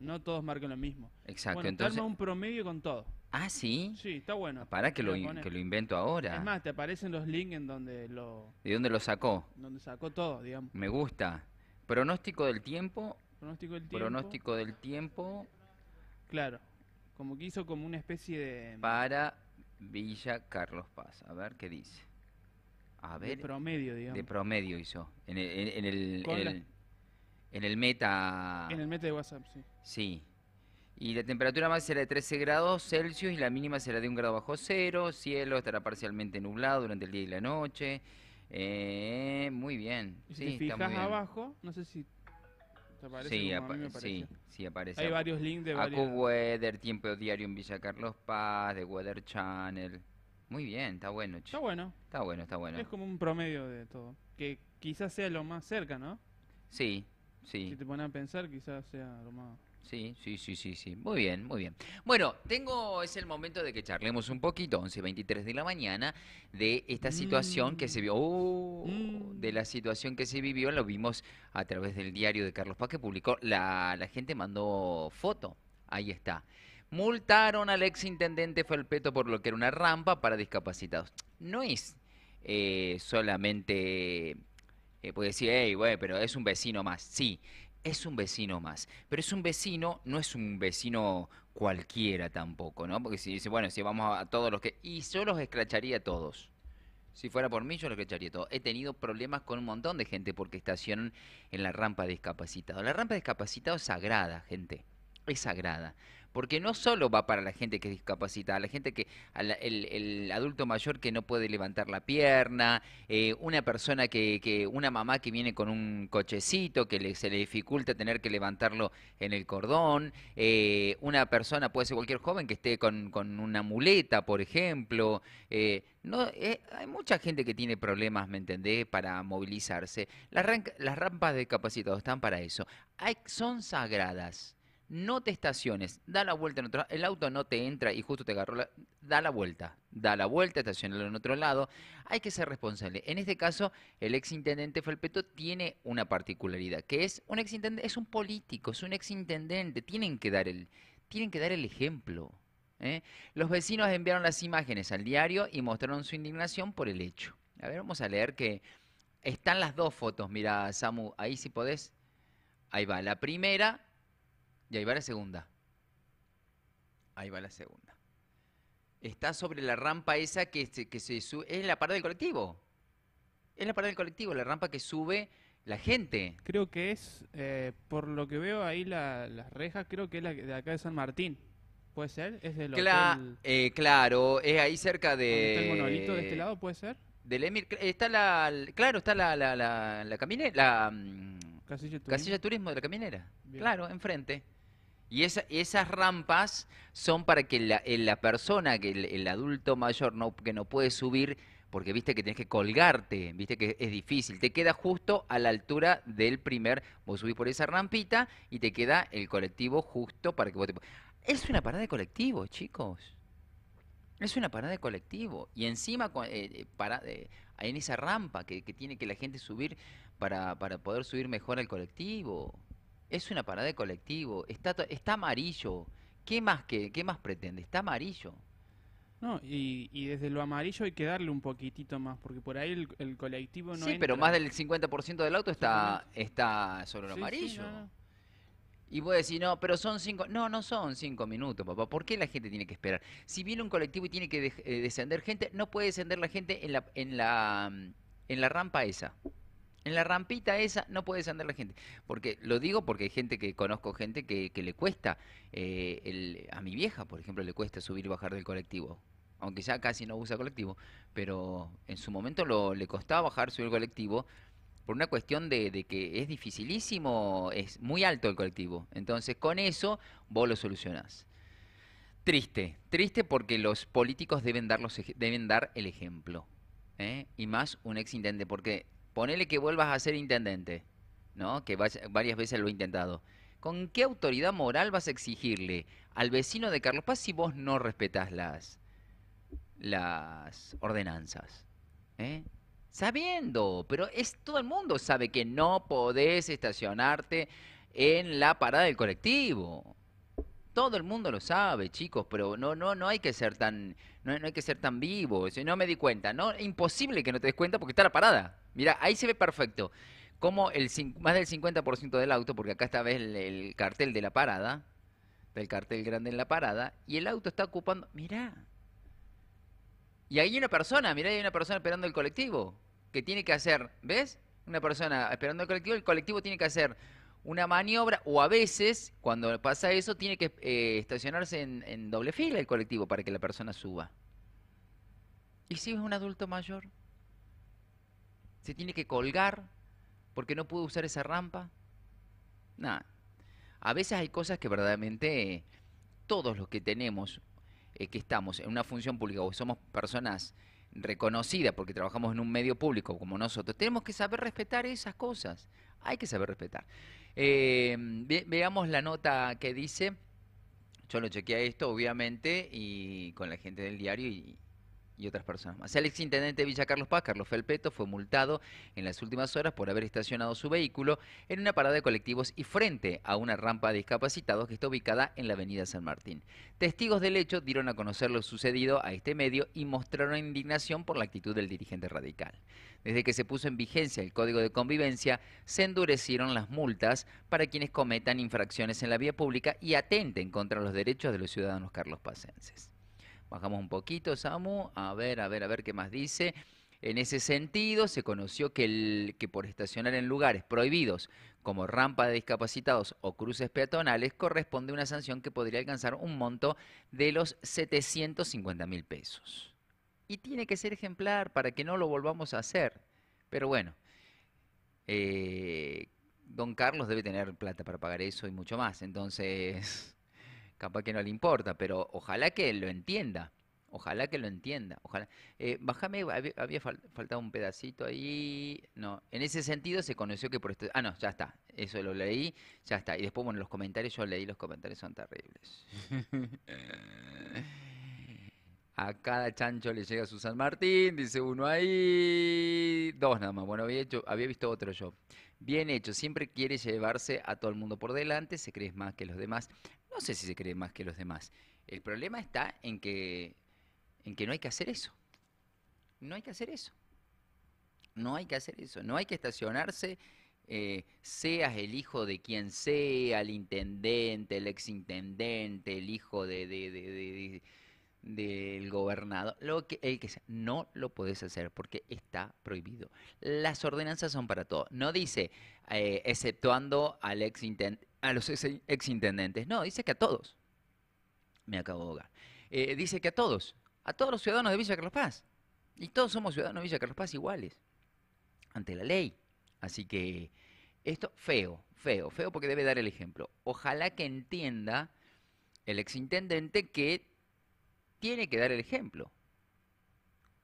No todos marcan lo mismo. Exacto. entonces un promedio con todo. Ah, sí. Sí, está bueno. Para que lo, que lo invento ahora. Es más, te aparecen los links en donde lo. ¿De dónde lo sacó? Donde sacó todo, digamos. Me gusta. Pronóstico del tiempo. Pronóstico del tiempo. Pronóstico del tiempo. Claro. Como que hizo como una especie de. Para Villa Carlos Paz. A ver qué dice ver, de promedio, digamos. De promedio hizo. En el, en el, en el, meta. En el meta de WhatsApp, sí. Sí. Y la temperatura máxima será de 13 grados Celsius y la mínima será de un grado bajo cero. Cielo estará parcialmente nublado durante el día y la noche. Eh, muy bien. si fijas abajo, no sé si aparece. Sí, sí, aparece. Hay varios links de varios. Acu Weather, Tiempo Diario en Villa Carlos Paz, de Weather Channel. Muy bien, está bueno. Está bueno. Está bueno, está bueno. Es como un promedio de todo. Que quizás sea lo más cerca, ¿no? Sí, sí. Si te pones a pensar, quizás sea lo más... Sí, sí, sí, sí, sí. Muy bien, muy bien. Bueno, tengo, es el momento de que charlemos un poquito, 11.23 de la mañana, de esta mm. situación que se vio, oh, mm. de la situación que se vivió, lo vimos a través del diario de Carlos Paz que publicó, la, la gente mandó foto, ahí está multaron al ex intendente Felpeto por lo que era una rampa para discapacitados. No es eh, solamente, eh, decir, hey, güey, pero es un vecino más. Sí, es un vecino más. Pero es un vecino, no es un vecino cualquiera tampoco, ¿no? Porque si dice, bueno, si vamos a todos los que... Y yo los escracharía a todos. Si fuera por mí, yo los escracharía todos He tenido problemas con un montón de gente porque estacionan en la rampa de discapacitados. La rampa de discapacitados es sagrada, gente. Es sagrada porque no solo va para la gente que es discapacitada, la gente que, el, adulto mayor que no puede levantar la pierna, eh, una persona que, que, una mamá que viene con un cochecito que se le dificulta tener que levantarlo en el cordón, eh, una persona, puede ser cualquier joven que esté con, con una muleta, por ejemplo. Eh, hay mucha gente que tiene problemas, ¿me entendés?, para movilizarse. Las, rampas de capacitados están para eso. Hay, son sagradas no te estaciones, da la vuelta en otro lado. el auto no te entra y justo te agarró, la, da la vuelta, da la vuelta, estacionalo en otro lado, hay que ser responsable. En este caso, el exintendente Felpeto tiene una particularidad, que es un exintendente, es un político, es un exintendente, tienen que dar el, tienen que dar el ejemplo. ¿eh? Los vecinos enviaron las imágenes al diario y mostraron su indignación por el hecho. A ver, vamos a leer que están las dos fotos, mira Samu, ahí si podés. Ahí va, la primera y ahí va la segunda. Ahí va la segunda. Está sobre la rampa esa que, se, que se sube. Es la parte del colectivo. Es la parada del colectivo, la rampa que sube la gente. Creo que es, eh, por lo que veo ahí las rejas, creo que es la de acá de San Martín. ¿Puede ser? Es del hotel... Eh, claro, es ahí cerca de... ¿Está el monolito de este lado, puede ser? Del Emir, está la... Claro, está la, la, la, caminera, mm, Casilla, turismo. turismo de la caminera. Claro, enfrente. Y esas rampas son para que la, eh, la persona, que el, adulto mayor no, que no puede subir, porque viste que tenés que colgarte, viste que es difícil, te queda justo a la altura del primer, vos subís por esa rampita y te queda el colectivo justo para que vos te... Es una parada de colectivo, chicos. Es una parada de colectivo. Y encima eh, eh, para, eh, en esa rampa que, tiene que la gente subir para, para poder subir mejor al colectivo. Es una parada de colectivo, está, está amarillo. ¿Qué más, que, ¿Qué más pretende? Está amarillo. No, y, desde lo amarillo hay que darle un poquitito más, porque por ahí el, colectivo no. Sí, pero más del 50% del auto está, está sobre lo amarillo. Y vos decís, no, pero son cinco. No, no son cinco minutos, papá. ¿Por qué la gente tiene que esperar? Si viene un colectivo y tiene que eh, descender gente, no puede descender la gente en la, en la, en la rampa esa. En la rampita esa no puedes andar la gente. Porque lo digo porque hay gente que conozco, gente que, le cuesta. Eh, a mi vieja, por ejemplo, le cuesta subir y bajar del colectivo. Aunque ya casi no usa colectivo. Pero en su momento lo, le costaba bajar, subir el colectivo. Por una cuestión de, que es dificilísimo, es muy alto el colectivo. Entonces, con eso, vos lo solucionás. Triste, triste porque los políticos deben dar, deben dar el ejemplo. ¿eh? Y más un ex intendente, porque Ponele que vuelvas a ser intendente, ¿no? Que varias veces lo he intentado. ¿Con qué autoridad moral vas a exigirle al vecino de Carlos Paz si vos no respetás las, las ordenanzas? ¿Eh? Sabiendo, pero es todo el mundo sabe que no podés estacionarte en la parada del colectivo. Todo el mundo lo sabe, chicos, pero no, no, no hay que ser tan, no, hay que ser tan vivo. No me di cuenta, no, imposible que no te des cuenta porque está la parada. Mira, ahí se ve perfecto como el, más del 50% del auto, porque acá está ves el, cartel de la parada, del cartel grande en la parada, y el auto está ocupando, mirá. Y ahí hay una persona, mirá, hay una persona esperando el colectivo, que tiene que hacer, ¿ves? Una persona esperando el colectivo, el colectivo tiene que hacer una maniobra o a veces, cuando pasa eso, tiene que eh, estacionarse en, doble fila el colectivo para que la persona suba. ¿Y si es un adulto mayor? ¿Se tiene que colgar porque no pudo usar esa rampa? Nada. A veces hay cosas que verdaderamente todos los que tenemos, eh, que estamos en una función pública o somos personas reconocidas porque trabajamos en un medio público como nosotros, tenemos que saber respetar esas cosas. Hay que saber respetar. Eh, veamos la nota que dice. Yo lo chequeé a esto, obviamente, y con la gente del diario y, y otras personas más. El exintendente de Villa Carlos Paz, Carlos Felpeto, fue multado en las últimas horas por haber estacionado su vehículo en una parada de colectivos y frente a una rampa de discapacitados que está ubicada en la avenida San Martín. Testigos del hecho dieron a conocer lo sucedido a este medio y mostraron indignación por la actitud del dirigente radical. Desde que se puso en vigencia el Código de Convivencia, se endurecieron las multas para quienes cometan infracciones en la vía pública y atenten contra los derechos de los ciudadanos carlos Pacenses. Bajamos un poquito, Samu. A ver, a ver, a ver qué más dice. En ese sentido, se conoció que, el, que por estacionar en lugares prohibidos, como rampa de discapacitados o cruces peatonales, corresponde una sanción que podría alcanzar un monto de los 750 mil pesos. Y tiene que ser ejemplar para que no lo volvamos a hacer. Pero bueno, eh, don Carlos debe tener plata para pagar eso y mucho más. Entonces capaz que no le importa, pero ojalá que lo entienda. Ojalá que lo entienda. Ojalá. Eh, bájame, había, faltado un pedacito ahí. No, en ese sentido se conoció que por esto. Ah, no, ya está. Eso lo leí, ya está. Y después, bueno, los comentarios, yo leí, los comentarios son terribles. A cada chancho le llega su San Martín, dice uno ahí. Dos nada más. Bueno, había, hecho, había visto otro yo. Bien hecho, siempre quiere llevarse a todo el mundo por delante, se cree más que los demás no sé si se cree más que los demás. El problema está en que, en que no hay que hacer eso. No hay que hacer eso. No hay que hacer eso. No hay que estacionarse, eh, seas el hijo de quien sea, el intendente, el exintendente, el hijo de, del gobernador, lo que, el que No lo puedes hacer porque está prohibido. Las ordenanzas son para todo. No dice, eh, exceptuando al exintendente a los ex, exintendentes. No, dice que a todos. Me acabo de ahogar. Eh, dice que a todos, a todos los ciudadanos de Villa Carlos Paz. Y todos somos ciudadanos de Villa Carlos Paz iguales ante la ley. Así que esto feo, feo, feo porque debe dar el ejemplo. Ojalá que entienda el ex intendente que tiene que dar el ejemplo.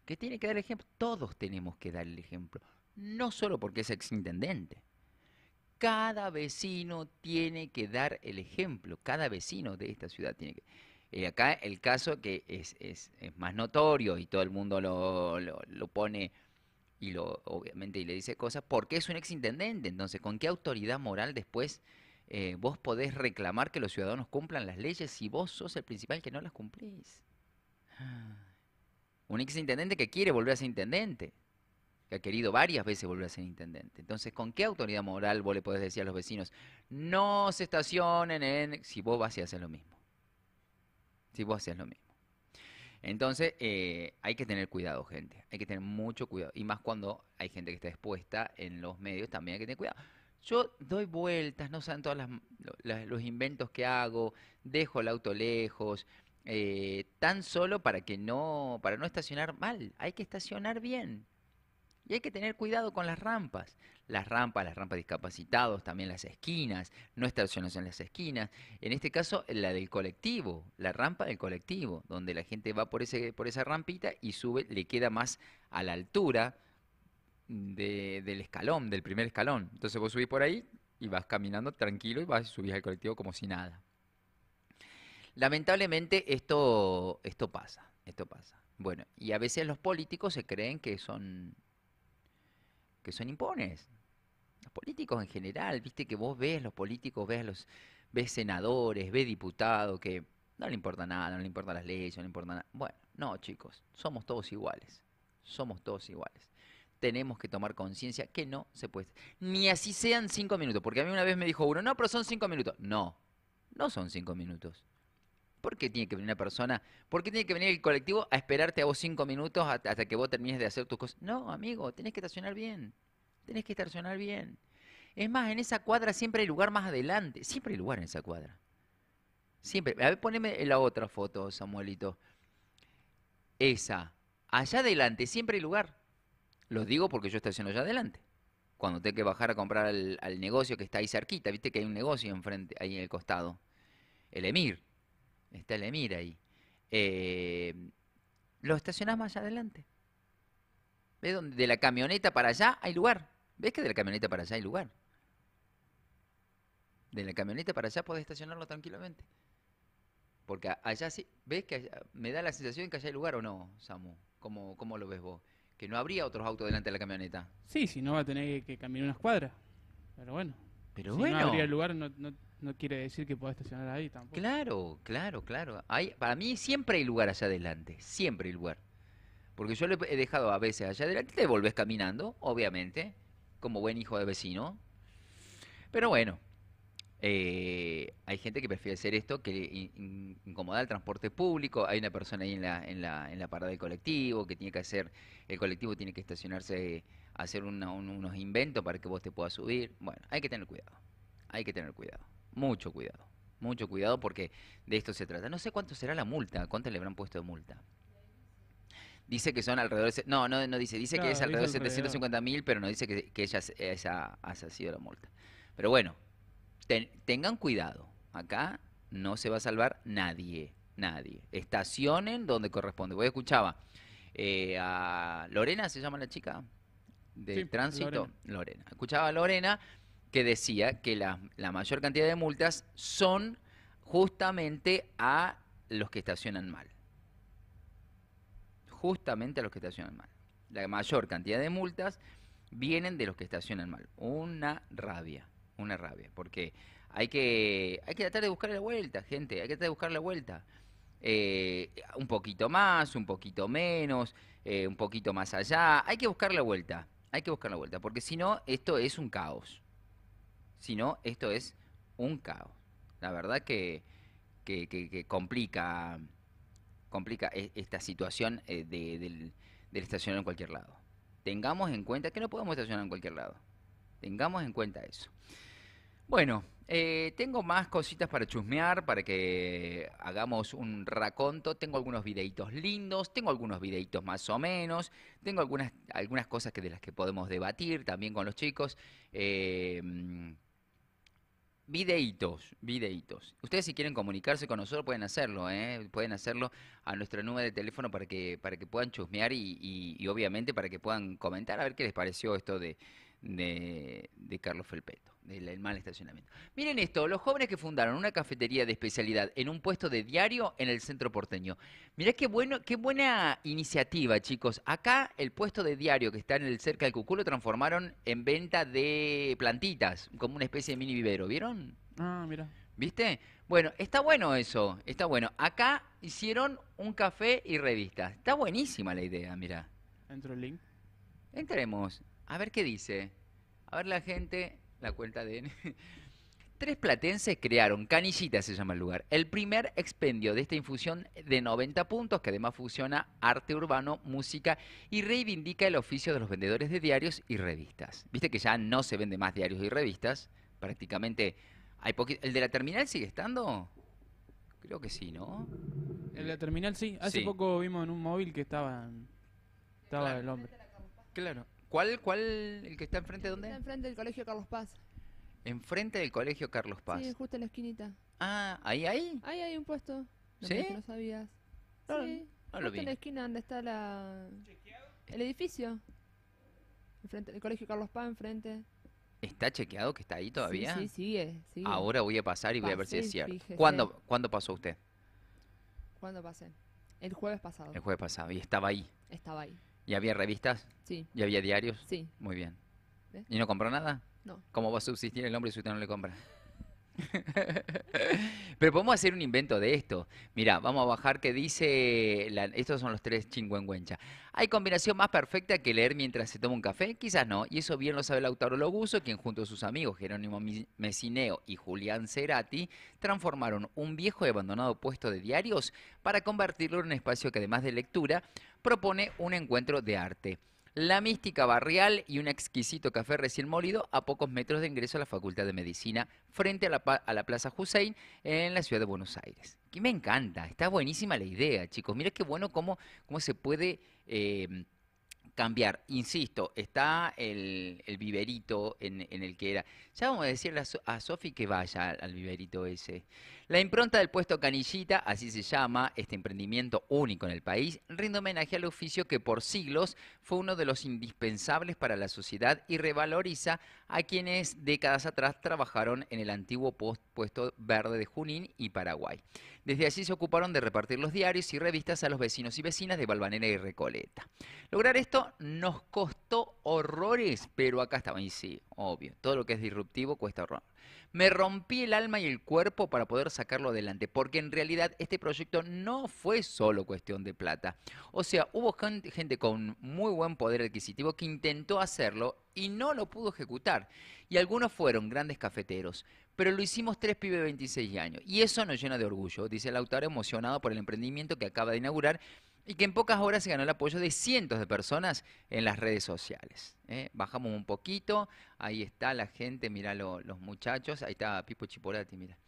Que tiene que dar el ejemplo. Todos tenemos que dar el ejemplo. No solo porque es ex intendente. Cada vecino tiene que dar el ejemplo, cada vecino de esta ciudad tiene que... Eh, acá el caso que es, es, más notorio y todo el mundo lo, lo, pone y lo obviamente y le dice cosas, porque es un exintendente, entonces, ¿con qué autoridad moral después eh, vos podés reclamar que los ciudadanos cumplan las leyes si vos sos el principal que no las cumplís? Ah, un exintendente que quiere volver a ser intendente que ha querido varias veces volver a ser intendente. Entonces, ¿con qué autoridad moral vos le podés decir a los vecinos, no se estacionen en, si vos vas y haces lo mismo? Si vos haces lo mismo. Entonces, eh, hay que tener cuidado, gente. Hay que tener mucho cuidado. Y más cuando hay gente que está expuesta en los medios, también hay que tener cuidado. Yo doy vueltas, no saben todos los inventos que hago, dejo el auto lejos, eh, tan solo para que no, para no estacionar mal. Hay que estacionar bien. Y hay que tener cuidado con las rampas. Las rampas, las rampas discapacitados, también las esquinas, no estacionarse en las esquinas. En este caso, la del colectivo, la rampa del colectivo, donde la gente va por, ese, por esa rampita y sube, le queda más a la altura del escalón, del primer escalón. Entonces vos subís por ahí y vas caminando tranquilo y vas a subís al colectivo como si nada. Lamentablemente esto, esto pasa, esto pasa. Bueno, y a veces los políticos se creen que son son impones. Los políticos en general, viste que vos ves los políticos, ves los ves senadores, ves diputados que no le importa nada, no le importan las leyes, no le importa nada. Bueno, no, chicos, somos todos iguales. Somos todos iguales. Tenemos que tomar conciencia que no se puede. Ni así sean cinco minutos, porque a mí una vez me dijo uno, no, pero son cinco minutos. No, no son cinco minutos. ¿Por qué tiene que venir una persona? ¿Por qué tiene que venir el colectivo a esperarte a vos cinco minutos hasta que vos termines de hacer tus cosas? No, amigo, tenés que estacionar bien. Tenés que estacionar bien. Es más, en esa cuadra siempre hay lugar más adelante. Siempre hay lugar en esa cuadra. Siempre. A ver, poneme la otra foto, Samuelito. Esa. Allá adelante siempre hay lugar. Los digo porque yo estaciono allá adelante. Cuando tengo que bajar a comprar al, al negocio que está ahí cerquita, viste que hay un negocio enfrente, ahí en el costado. El Emir está el Emir ahí. Eh, lo estacionás más adelante. ¿Ves donde de la camioneta para allá hay lugar? ¿Ves que de la camioneta para allá hay lugar? De la camioneta para allá podés estacionarlo tranquilamente. Porque allá sí, ¿ves que me da la sensación que allá hay lugar o no, Samu? ¿Cómo, lo ves vos? Que no habría otros autos delante de la camioneta. Sí, si no va a tener que, caminar unas cuadras. Pero bueno. Pero si bueno. no habría lugar, no no quiere decir que pueda estacionar ahí tampoco. Claro, claro, claro. Hay, para mí siempre hay lugar allá adelante, siempre hay lugar. Porque yo le he dejado a veces allá adelante, te volvés caminando, obviamente, como buen hijo de vecino. Pero bueno, eh, hay gente que prefiere hacer esto que incomoda incomodar el transporte público. Hay una persona ahí en la, en la, en la parada del colectivo que tiene que hacer, el colectivo tiene que estacionarse, hacer unos inventos para que vos te puedas subir. Bueno, hay que tener cuidado. Hay que tener cuidado mucho cuidado, mucho cuidado porque de esto se trata. No sé cuánto será la multa, cuánto le habrán puesto de multa. Dice que son alrededor de... No, no, no dice, dice que es alrededor de 750 mil, pero no dice que, ella, esa, ha sido la multa. Pero bueno, tengan cuidado, acá no se va a salvar nadie, nadie. Estacionen donde corresponde. Voy escuchaba eh, a Lorena, ¿se llama la chica? De tránsito, Lorena. Lorena. Escuchaba a Lorena que decía que la, mayor cantidad de multas son justamente a los que estacionan mal. Justamente a los que estacionan mal. La mayor cantidad de multas vienen de los que estacionan mal. Una rabia, una rabia, porque hay que, hay que tratar de buscar la vuelta, gente, hay que tratar de buscar la vuelta. Eh, un poquito más, un poquito menos, eh, un poquito más allá, hay que buscar la vuelta, hay que buscar la vuelta, porque si no, esto es un caos sino esto es un caos. La verdad que, complica, complica e, esta situación eh, de, del, estacionar en cualquier lado. Tengamos en cuenta que no podemos estacionar en cualquier lado. Tengamos en cuenta eso. Bueno, eh, tengo más cositas para chusmear, para que hagamos un raconto. Tengo algunos videitos lindos, tengo algunos videitos más o menos, tengo algunas, algunas cosas que, de las que podemos debatir también con los chicos. Eh, Videitos, videitos. Ustedes si quieren comunicarse con nosotros pueden hacerlo, ¿eh? pueden hacerlo a nuestra número de teléfono para que, para que puedan chusmear y obviamente para que puedan comentar a ver qué les pareció esto de, de, Carlos Felpeto, del mal estacionamiento. Miren esto, los jóvenes que fundaron una cafetería de especialidad en un puesto de diario en el centro porteño. Mirá qué, bueno, qué buena iniciativa, chicos. Acá el puesto de diario que está en el cerca del Cucú lo transformaron en venta de plantitas, como una especie de mini vivero, ¿vieron? Ah, mira. ¿Viste? Bueno, está bueno eso, está bueno. Acá hicieron un café y revistas. Está buenísima la idea, mira. ¿Entro el link? Entremos. A ver qué dice. A ver la gente, la cuenta de... Tres platenses crearon, Canillita se llama el lugar, el primer expendio de esta infusión de 90 puntos que además fusiona arte urbano, música y reivindica el oficio de los vendedores de diarios y revistas. Viste que ya no se vende más diarios y revistas, prácticamente hay poquito... ¿El de la terminal sigue estando? Creo que sí, ¿no? El de la terminal sí, hace poco vimos en un móvil que estaban, estaba el hombre. Claro, ¿Cuál, cuál, el que está enfrente de dónde? Está enfrente del Colegio Carlos Paz. Enfrente del Colegio Carlos Paz. Sí, justo en la esquinita. Ah, ¿ahí hay? Ahí hay un puesto. ¿Sí? No sabías. sí. en la esquina donde está la... El edificio. Enfrente, del Colegio Carlos Paz, enfrente. ¿Está chequeado que está ahí todavía? Sí, sí, sigue, Ahora voy a pasar y voy a ver si es cierto. ¿Cuándo, ¿Cuándo pasó usted? ¿Cuándo pasé? El jueves pasado. El jueves pasado. Y estaba ahí. Estaba ahí. ¿Y había revistas? Sí. ¿Y había diarios? Sí. Muy bien. ¿Y no compró nada? No. ¿Cómo va a subsistir el hombre si usted no le compra? Pero podemos hacer un invento de esto. Mira, vamos a bajar que dice, estos son los tres chingüengüencha. ¿Hay combinación más perfecta que leer mientras se toma un café? Quizás no, y eso bien lo sabe Lautaro Loguso, quien junto a sus amigos Jerónimo Mesineo y Julián Cerati transformaron un viejo y abandonado puesto de diarios para convertirlo en un espacio que además de lectura propone un encuentro de arte. La mística barrial y un exquisito café recién molido a pocos metros de ingreso a la Facultad de Medicina, frente a la, Plaza Hussein, en la ciudad de Buenos Aires. Que me encanta, está buenísima la idea, chicos. Mira qué bueno cómo, cómo se puede em, cambiar. Insisto, está el, viverito en, el que era. Ya vamos a decirle a, Sofi que vaya al, al viverito ese. La impronta del puesto Canillita, así se llama este emprendimiento único en el país, rinde homenaje al oficio que por siglos fue uno de los indispensables para la sociedad y revaloriza a quienes décadas atrás trabajaron en el antiguo puesto verde de Junín y Paraguay. Desde allí se ocuparon de repartir los diarios y revistas a los vecinos y vecinas de Balvanera y Recoleta. Lograr esto nos costó horrores, pero acá estaba, y sí, obvio, todo lo que es disruptivo cuesta horror. Me rompí el alma y el cuerpo para poder sacarlo adelante, porque en realidad este proyecto no fue solo cuestión de plata. O sea, hubo gente con muy buen poder adquisitivo que intentó hacerlo y no lo pudo ejecutar. Y algunos fueron grandes cafeteros, pero lo hicimos tres pibes de 26 años. Y eso nos llena de orgullo, dice el autor, emocionado por el emprendimiento que acaba de inaugurar y que en pocas horas se ganó el apoyo de cientos de personas en las redes sociales. ¿eh? Bajamos un poquito, ahí está la gente, mirá los muchachos, ahí está Pipo Chipolati, mira.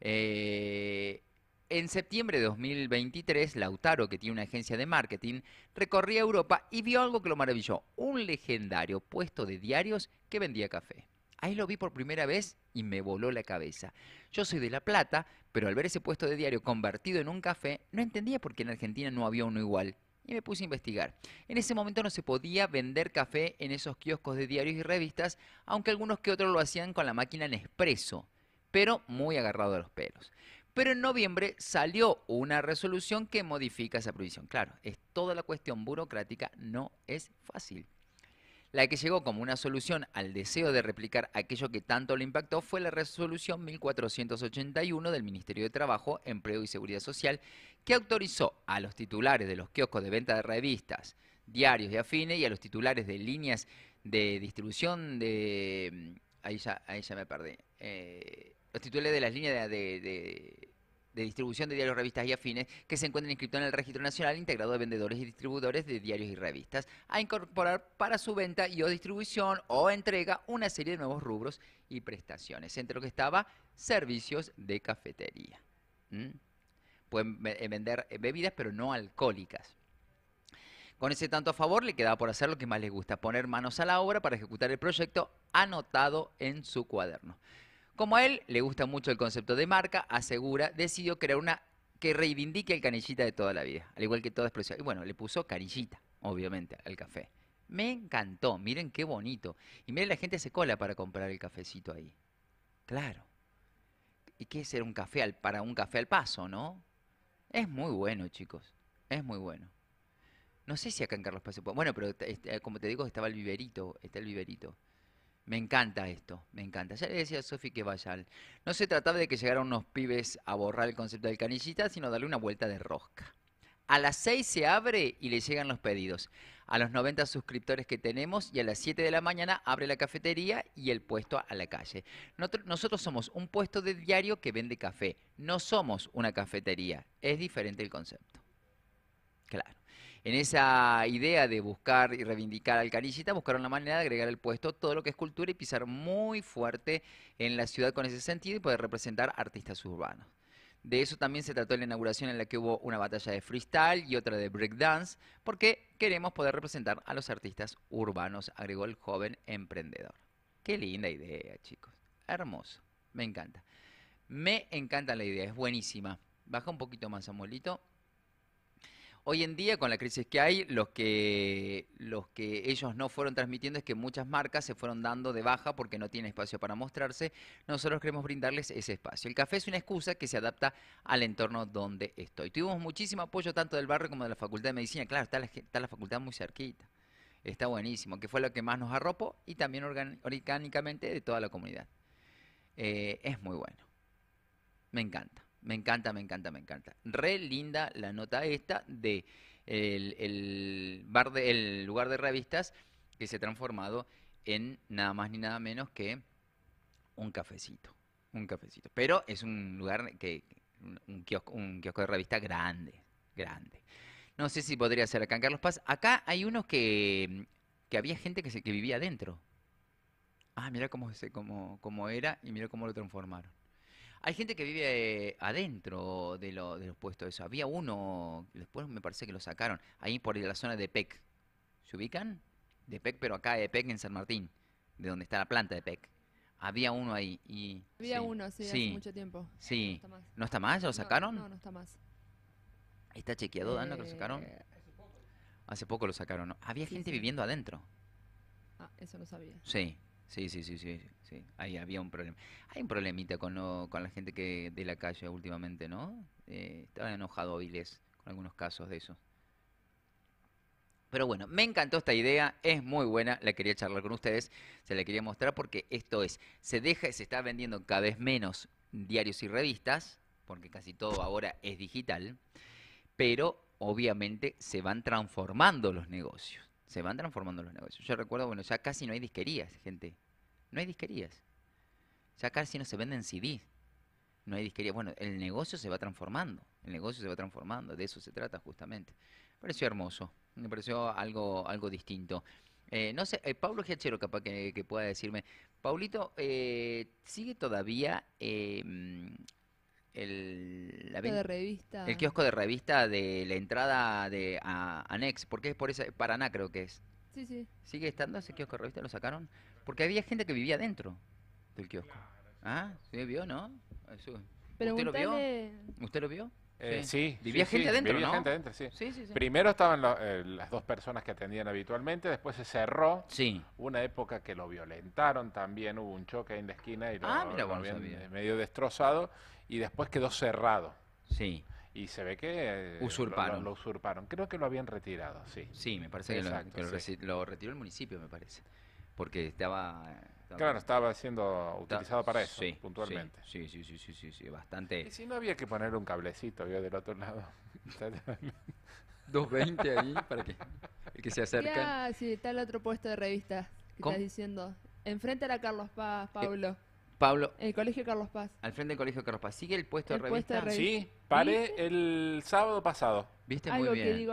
Eh, en septiembre de 2023, Lautaro, que tiene una agencia de marketing, recorría Europa y vio algo que lo maravilló, un legendario puesto de diarios que vendía café. Ahí lo vi por primera vez y me voló la cabeza. Yo soy de La Plata, pero al ver ese puesto de diario convertido en un café, no entendía por qué en Argentina no había uno igual. Y me puse a investigar. En ese momento no se podía vender café en esos kioscos de diarios y revistas, aunque algunos que otros lo hacían con la máquina en expreso. pero muy agarrado a los pelos. Pero en noviembre salió una resolución que modifica esa prohibición. Claro, es toda la cuestión burocrática, no es fácil la que llegó como una solución al deseo de replicar aquello que tanto le impactó fue la resolución 1481 del Ministerio de Trabajo, Empleo y Seguridad Social, que autorizó a los titulares de los kioscos de venta de revistas, diarios y afines y a los titulares de líneas de distribución de... Mm, ahí ya, me perdí. Eh, los titulares de las líneas de de distribución de diarios, revistas y afines que se encuentran inscritos en el Registro Nacional Integrado de Vendedores y Distribuidores de Diarios y Revistas, a incorporar para su venta y o distribución o entrega una serie de nuevos rubros y prestaciones, entre lo que estaba servicios de cafetería. Pueden eh, vender eh, bebidas, pero no alcohólicas. Con ese tanto a favor, le quedaba por hacer lo que más le gusta, poner manos a la obra para ejecutar el proyecto anotado en su cuaderno. Como a él le gusta mucho el concepto de marca, asegura, decidió crear una que reivindique el canillita de toda la vida, al igual que todas, expresión. Y bueno, le puso canillita, obviamente, al café. Me encantó, miren qué bonito. Y miren, la gente se cola para comprar el cafecito ahí. Claro. ¿Y qué es ser un café al, para un café al paso, no? Es muy bueno, chicos. Es muy bueno. No sé si acá en Carlos Paz se puede. Bueno, pero este, como te digo, estaba el viverito. Está el viverito. Me encanta esto, me encanta. Ya le decía a Sofi que vaya. No se trataba de que llegaran unos pibes a borrar el concepto del canillita, sino darle una vuelta de rosca. A las 6 se abre y le llegan los pedidos. A los 90 suscriptores que tenemos y a las 7 de la mañana abre la cafetería y el puesto a la calle. Nosotros somos un puesto de diario que vende café. No somos una cafetería. Es diferente el concepto. Claro en esa idea de buscar y reivindicar al buscaron la manera de agregar al puesto todo lo que es cultura y pisar muy fuerte en la ciudad con ese sentido y poder representar artistas urbanos. De eso también se trató en la inauguración en la que hubo una batalla de freestyle y otra de breakdance, porque queremos poder representar a los artistas urbanos, agregó el joven emprendedor. Qué linda idea, chicos. Hermoso. Me encanta. Me encanta la idea, es buenísima. Baja un poquito más, Samuelito. Hoy en día, con la crisis que hay, los que, los que ellos no fueron transmitiendo es que muchas marcas se fueron dando de baja porque no tienen espacio para mostrarse. Nosotros queremos brindarles ese espacio. El café es una excusa que se adapta al entorno donde estoy. Tuvimos muchísimo apoyo tanto del barrio como de la Facultad de Medicina. Claro, está la, está la facultad muy cerquita. Está buenísimo, que fue lo que más nos arropó y también orgánicamente de toda la comunidad. Eh, es muy bueno. Me encanta. Me encanta, me encanta, me encanta. Re linda la nota esta de el, bar de, lugar de revistas que se ha transformado en nada más ni nada menos que un cafecito. Un cafecito. Pero es un lugar que. un kiosco, de revista grande. Grande. No sé si podría ser acá en Carlos Paz. Acá hay unos que, había gente que, se, vivía adentro. Ah, mira cómo, cómo era y mira cómo lo transformaron. Hay gente que vive adentro de, de los puestos Había uno, después me parece que lo sacaron, ahí por la zona de PEC. ¿Se ubican? De PEC, pero acá de PEC en San Martín, de donde está la planta de PEC. Había uno ahí y... Había uno, sí, hace mucho tiempo. Sí. No está más, ya ¿Lo sacaron? No, no, está más. ¿Está chequeado, Dan, que lo eh, sacaron? Hace poco. lo sacaron, Había gente viviendo adentro. Ah, eso no sabía. Sí. Sí, sí, sí, sí, sí. Ahí había un problema. Hay un problemita con, la gente que de la calle últimamente, ¿no? Estaban eh, estaba enojado hábiles con algunos casos de eso. Pero bueno, me encantó esta idea, es muy buena, la quería charlar con ustedes, se la quería mostrar porque esto es, se deja, se está vendiendo cada vez menos diarios y revistas, porque casi todo ahora es digital, pero obviamente se van transformando los negocios se van transformando los negocios. Yo recuerdo, bueno, ya casi no hay disquerías, gente. No hay disquerías. Ya casi no se venden CDs. No hay disquerías. Bueno, el negocio se va transformando. El negocio se va transformando. De eso se trata justamente. Me pareció hermoso. Me pareció algo, algo distinto. Eh, no sé, eh, Pablo Giachero capaz que, pueda decirme. Paulito, eh, ¿sigue todavía el, el kiosco de revista de la entrada de a, porque es por esa, Paraná creo que es. Sí, sí. ¿Sigue estando ese kiosco de revista? ¿Lo sacaron? Porque había gente que vivía dentro del kiosco. Ah, vio, no? ¿Usted lo vio? ¿Usted lo vio? Eh, sí. ¿Vivía gente sí, adentro? Vivía gente adentro, sí. Primero estaban eh, las dos personas que atendían habitualmente, después se cerró. Sí. Una época que lo violentaron también, hubo un choque en la esquina y lo, ah, medio destrozado y después quedó cerrado. Sí. Y se ve que... Eh, lo, usurparon. Creo que lo habían retirado, sí. Sí, me parece que lo retiró el municipio, me parece. Porque estaba Claro, estaba siendo utilizado para eso, puntualmente. Sí, sí, sí, sí, sí, bastante. ¿Y si no había que poner un cablecito yo, del otro lado? 220 ahí para que que se acerque. Ah, sí, está el otro puesto de revista que estás diciendo. Enfrente a Carlos Paz, eh, Pablo. Pablo. El Colegio Carlos Paz. Al frente del Colegio Carlos Paz. ¿Sigue el puesto, de, revista? Sí, paré el sábado pasado. Viste muy bien.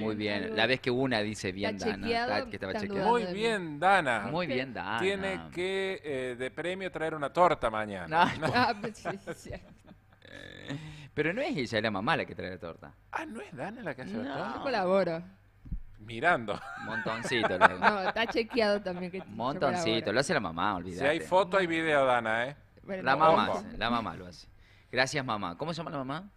Muy bien. La vez que una dice bien Dana, que estaba chequeada. Muy bien Dana. Muy bien Dana. Tiene que eh, de premio traer una torta mañana. Ah, no. No. Ah, pues Pero no es ella, es la mamá la que trae la torta. Ah, no es Dana la que hace la torta. No colabora. Mirando. Montoncito. No, está chequeado también. Que Montoncito, lo hace la mamá, olvídate. Si hay foto, hay video, Dana, ¿eh? la mamá, la mamá lo hace. Gracias, mamá. ¿Cómo se llama la mamá?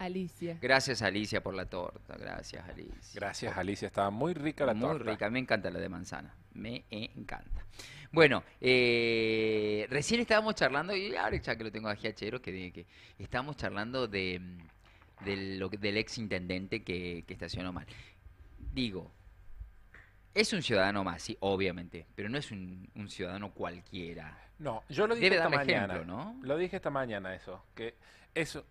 Alicia. Gracias Alicia por la torta, gracias Alicia. Gracias Alicia, estaba muy rica la torta. Muy rica, me encanta la de manzana, me encanta. Bueno, eh, recién estábamos charlando, y ahora ya que lo tengo a Giachero, que, que estábamos charlando de, del, del ex intendente que, estacionó mal. Digo, es un ciudadano más, sí, obviamente, pero no es un, ciudadano cualquiera. No, yo lo dije esta mañana. ¿no? Lo dije esta mañana eso, que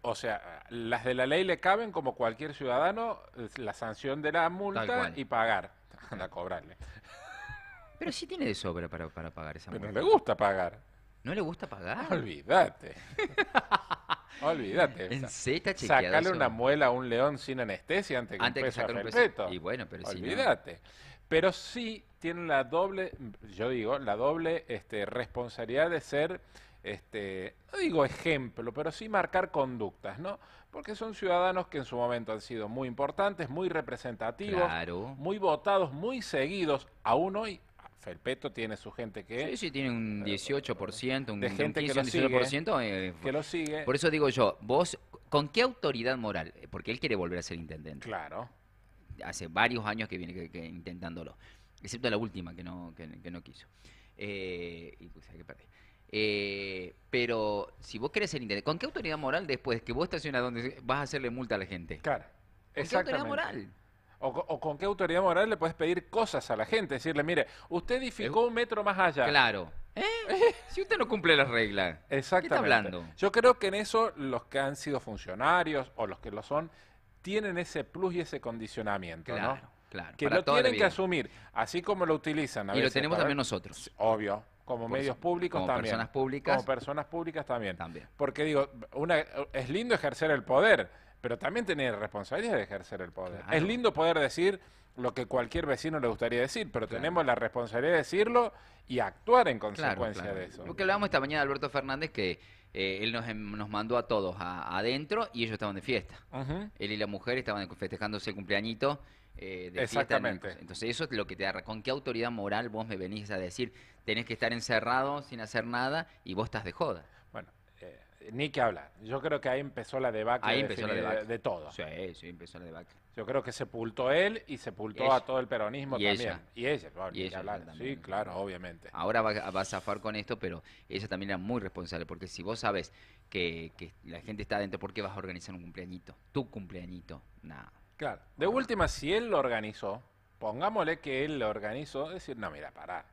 o sea, las de la ley le caben como cualquier ciudadano la sanción de la multa y pagar, a cobrarle. Pero sí tiene de sobra para, pagar esa multa. Pero no le gusta pagar. ¿No le gusta pagar? Olvídate. Olvídate. Sacarle una muela a un león sin anestesia antes que, antes un, Y bueno, pero Olvídate. Pero sí tiene la doble, yo digo, la doble este, responsabilidad de ser este, no digo ejemplo, pero sí marcar conductas, ¿no? Porque son ciudadanos que en su momento han sido muy importantes, muy representativos, muy votados, muy seguidos, aún hoy. Felpeto tiene su gente que... Sí, sí, tiene un 18%, eh, un, de un que lo sigue, eh, que lo sigue. Por eso digo yo, vos, ¿con qué autoridad moral? Eh, porque él quiere volver a ser intendente. Claro. Hace varios años que viene intentándolo. Excepto la última, que no, que, no quiso. y pues hay que eh, pero si vos querés ser ¿con qué autoridad moral después que vos estacionas donde vas a hacerle multa a la gente? Claro. ¿Con qué autoridad moral? O, con qué autoridad moral le puedes pedir cosas a la gente, decirle, mire, usted edificó eh, un metro más allá. Claro. Eh. si usted no cumple las reglas. Exactamente. hablando? Yo creo que en eso los que han sido funcionarios o los que lo son tienen ese plus y ese condicionamiento, claro, Claro. Que lo tienen que asumir, así como lo utilizan Y lo tenemos también nosotros. Obvio. Como medios públicos como también. Personas públicas. Como personas públicas también. Porque digo, una, es lindo ejercer el poder, pero también tener responsabilidad de ejercer el poder. Es lindo poder decir lo que cualquier vecino le gustaría decir, pero tenemos la responsabilidad de decirlo y actuar en consecuencia de eso. Porque que esta mañana de Alberto Fernández, que eh, él nos, em, nos, mandó a todos adentro y ellos estaban de fiesta. Él y la mujer estaban festejándose el cumpleañito eh, Exactamente. Entonces eso es lo que te da. ¿Con qué autoridad moral vos me venís a decir tenés que estar encerrado sin hacer nada y vos estás de joda? Bueno, eh, ni que hablar. Yo creo que ahí empezó la debacle, de, De, todo. Yo creo que sepultó él y sepultó a todo el peronismo y también. Ella. Y ella, Sí, claro, obviamente. Ahora va, a zafar con esto, pero ella también era muy responsable, porque si vos sabes que, que la gente está adentro, ¿por qué vas a organizar un cumpleañito? Tu cumpleañito, nada. Claro. De última, si él lo organizó, pongámosle que él lo organizó, decir, no, mira, pará.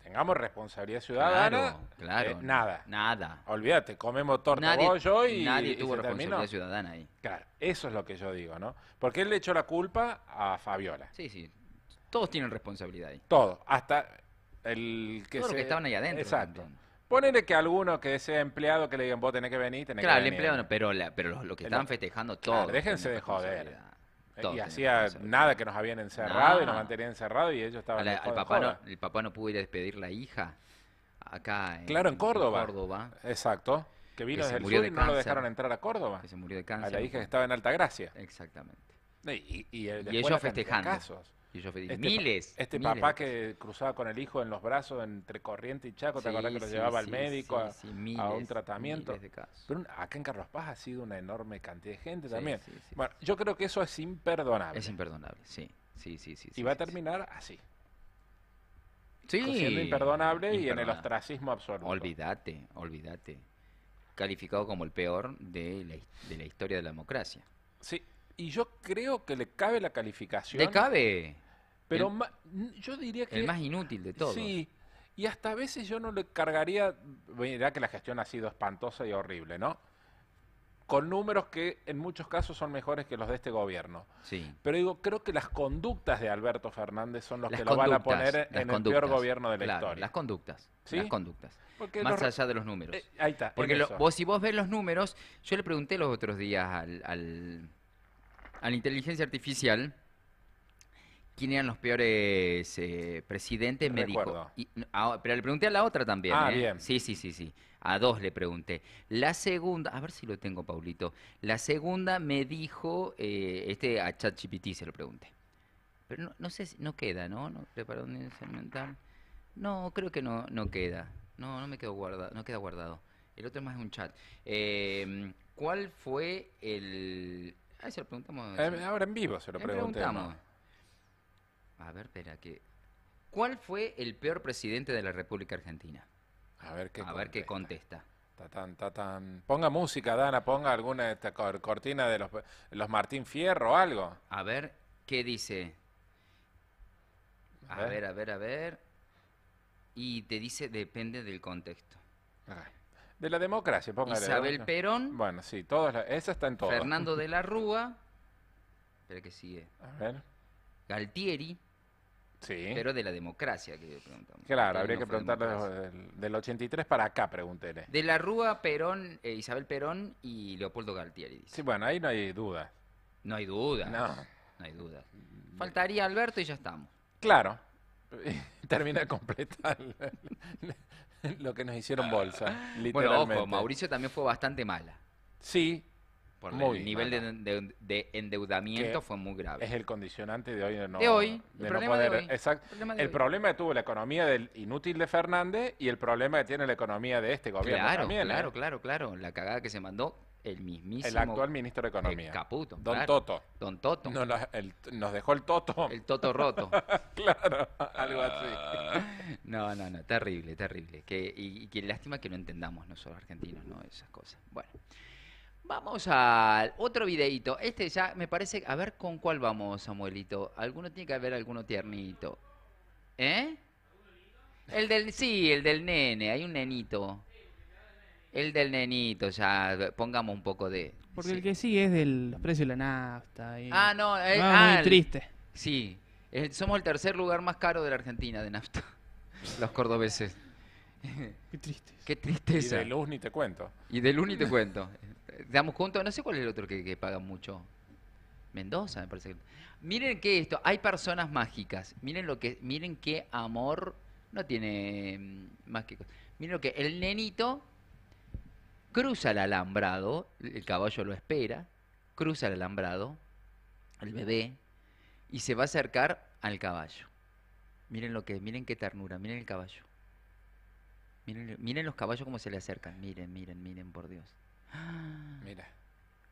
Tengamos responsabilidad ciudadana. Claro, eh, nada. Nada. Olvídate, comemos torta nadie, y. Nadie tuvo responsabilidad ciudadana ahí. Claro, eso es lo que yo digo, ¿no? Porque él le echó la culpa a Fabiola. Sí, sí. Todos tienen responsabilidad ahí. Todos. Hasta el que. Todos que estaban ahí adentro. Exacto. Ponele que alguno que sea empleado que le digan, vos tenés que venir, tenés que venir. Claro, el empleado no, pero, la, pero los, que estaban festejando todos. déjense de joder y hacía nada que nos habían encerrado y nos ah. mantenían encerrados y ellos estaban... el, papá no, el papá no pudo ir a despedir la hija acá en, claro, en, Córdoba. Exacto. Que vino desde el sur y no lo dejaron entrar a Córdoba. se murió de cáncer. A la hija que estaba en Alta Gracia Exactamente. Y, ellos festejando. Y yo este miles. este papá que cruzaba con el hijo en los brazos entre Corriente y Chaco, ¿te que lo llevaba al médico a, un tratamiento? Pero acá en Carlos Paz ha sido una enorme cantidad de gente también. bueno, yo creo que eso es imperdonable. Es imperdonable, sí. Sí, sí, sí. Y va a terminar así. Sí. Siendo imperdonable, y en el ostracismo absoluto. Olvídate, olvídate. Calificado como el peor de la, de la historia de la democracia. Sí, y yo creo que le cabe la calificación. Le cabe. Pero yo diría que... El más inútil de todo Sí, y hasta a veces yo no le cargaría, Mirá que la gestión ha sido espantosa y horrible, ¿no? Con números que en muchos casos son mejores que los de este gobierno. Sí. Pero digo, creo que las conductas de Alberto Fernández son los que lo van a poner en el peor gobierno de la historia. Las conductas. ¿Sí? Las conductas. más allá de los números. Eh, ahí está. Porque vos, si vos ves los números, yo le pregunté los otros días al, a la inteligencia artificial quién eran los peores eh, presidentes, me dijo. pero le pregunté a la otra también. Ah, ¿eh? Sí, sí, sí, sí. A dos le pregunté. La segunda, a ver si lo tengo, Paulito. La segunda me dijo, eh, este a ChatGPT se lo pregunté. Pero no, sé si no queda, ¿no? no dónde mental? No, creo que no, no queda. No, no me quedó guardado, no queda guardado. El otro más es un chat. Em, ¿Cuál fue el...? Ah, se lo preguntamos. Em, ahora en vivo se lo preguntamos. A ver, espera, que. ¿Cuál fue el peor presidente de la República Argentina? A ver qué A contesta. ver qué contesta. Ponga música, Dana, ponga alguna este, cortina de los, los Martín Fierro o algo. A ver qué dice. A, ver. a ver, a ver. Y te dice depende del contexto. De la democracia, póngale. Isabel Perón, Bueno, sí, todas las- esa está en todo. Fernando de la Rúa, espera que sigue. A ver. Galtieri, pero de la democracia que preguntamos. Claro, habría que preguntarle del, 83 para acá, pregunté De la Rúa, Perón, eh, Isabel Perón y Leopoldo Galtieri. Sí, bueno, ahí no hay duda. No hay duda. No. No hay duda. Faltaría Alberto y ya estamos. Claro. Termina de lo que nos hicieron bolsa, literalmente. Bueno, ojo, Mauricio también fue bastante mala. Sí, el nivel de, endeudamiento fue muy grave. Es el condicionante de hoy de hoy, el problema de hoy. El problema, que tuvo la economía del inútil de Fernández y el problema que tiene la economía de este gobierno. Claro, también, ¿eh? claro, claro, claro. La cagada que se mandó el mismísimo. El actual ministro de Economía. Eh, Caputo. Don Toto. Don Toto. Nos, dejó el Toto. El Toto roto. claro, algo así. no, no, no, terrible, terrible. Que, y, y lástima que no entendamos nosotros argentinos, ¿no? Esas cosas. Bueno. Vamos al otro videito. Este ya me parece. A ver con cuál vamos, Samuelito. Alguno tiene que haber alguno tiernito. ¿Eh? El del. Sí, el del nene. Hay un nenito. El del nenito, ya. Pongamos un poco de. Porque el que sí es del precio de la nafta. Ah, no. Eh, ah, muy triste. Sí. Eh, somos el tercer lugar más caro de la Argentina de nafta. Los cordobeses. Qué triste. Qué tristeza. Y de luz ni te cuento. Y de luz ni te cuento. Damos juntos, no sé cuál es el otro que, paga mucho. Mendoza, me parece. Miren que esto, hay personas mágicas. Miren lo que, miren qué amor no tiene mm, más que Miren lo que el nenito cruza el alambrado, el caballo lo espera, cruza el alambrado, el bebé, y se va a acercar al caballo. Miren lo que, miren qué ternura, miren el caballo. Miren, los caballos como se le acercan. Miren, miren, miren, por Dios. Mira.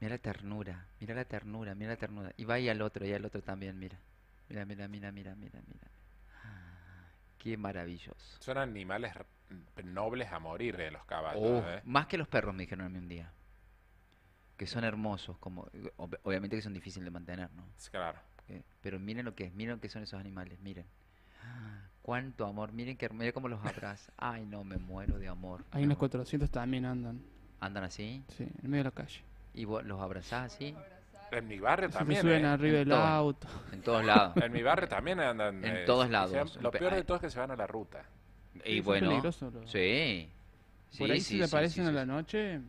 Mira la ternura, mira la ternura, mira la ternura. Y va y al otro, y al otro también, mira. Mira, mira, mira, mira, mira, qué maravilloso. Son animales mm, nobles a morir eh, los caballos. Oh, eh. Más que los perros, me dijeron a mí un día. Que son hermosos, como obviamente que son difíciles de mantener, ¿no? Claro. Eh, pero miren lo que miren lo que son esos animales, miren. Cuánto amor, miren que miren como los abraza. Ay, no, me muero de amor. Hay unos 400 también andan. ¿Andan así? Sí, en medio de la calle. ¿Y vos los abrazás así? En mi barrio también. Se suben eh, arriba del auto. En todos lados. en mi barrio también andan. En eh, todos lados. lo peor de todo es que se van a la ruta. Y bueno. Peligroso, Sí. Por ahí si aparecen a la noche.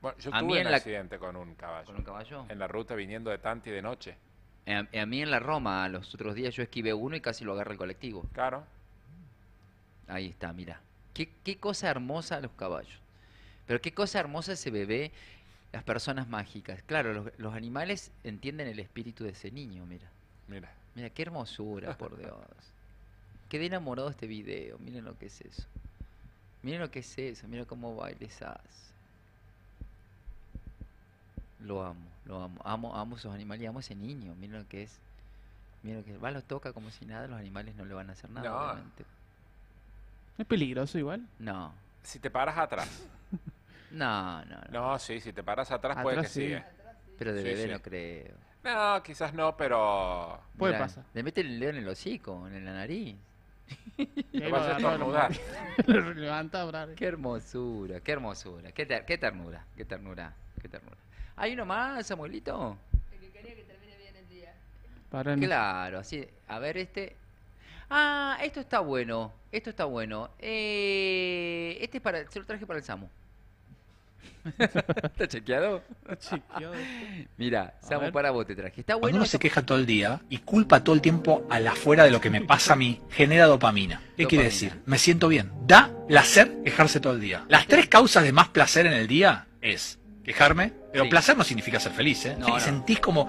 Bueno, yo tuve un accidente con un caballo. ¿Con un caballo? En la ruta viniendo de Tanti de noche. A, mí en la Roma, los otros días yo esquivé uno y casi lo agarra el colectivo. Claro. Ahí está, mira. Qué, cosa hermosa los caballos. Pero qué cosa hermosa ese bebé, las personas mágicas. Claro, los, animales entienden el espíritu de ese niño, mira. Mira. Mira, qué hermosura, por Dios. Quedé enamorado de este video, miren lo que es eso. Miren lo que es eso, miren cómo bailesas. Lo amo. Lo amo, amo, amo esos animales y amo ese niño. Miren lo que es. Miren lo que es. Va, los toca como si nada, los animales no le van a hacer nada. No. ¿Es peligroso igual? No. Si te paras atrás. no, no, no. No, sí, si te paras atrás, puede que sí. siga. Pero de bebé no creo. No, quizás no, pero. Puede pasar. Le mete el dedo en el hocico, en la nariz. Lo vas a estornudar. Levanta, Qué hermosura, qué hermosura, qué, qué ternura, qué ternura, qué ternura. ¿Hay uno más, Samuelito? El que quería que termine bien el día. Claro, así. A ver, este. Ah, esto está bueno. Esto está bueno. Eh, este es para. Se lo traje para el Samu. ¿Está chequeado? chequeado. Este. Mira, Samu, para vos te traje. Está bueno. uno se queja todo el día y culpa todo el tiempo a la fuera de lo que me pasa a mí, genera dopamina. ¿Qué quiere decir? Me siento bien. Da placer quejarse todo el día. Las tres causas de más placer en el día es quejarme, pero placer no significa ser feliz, ¿eh? Sentís como,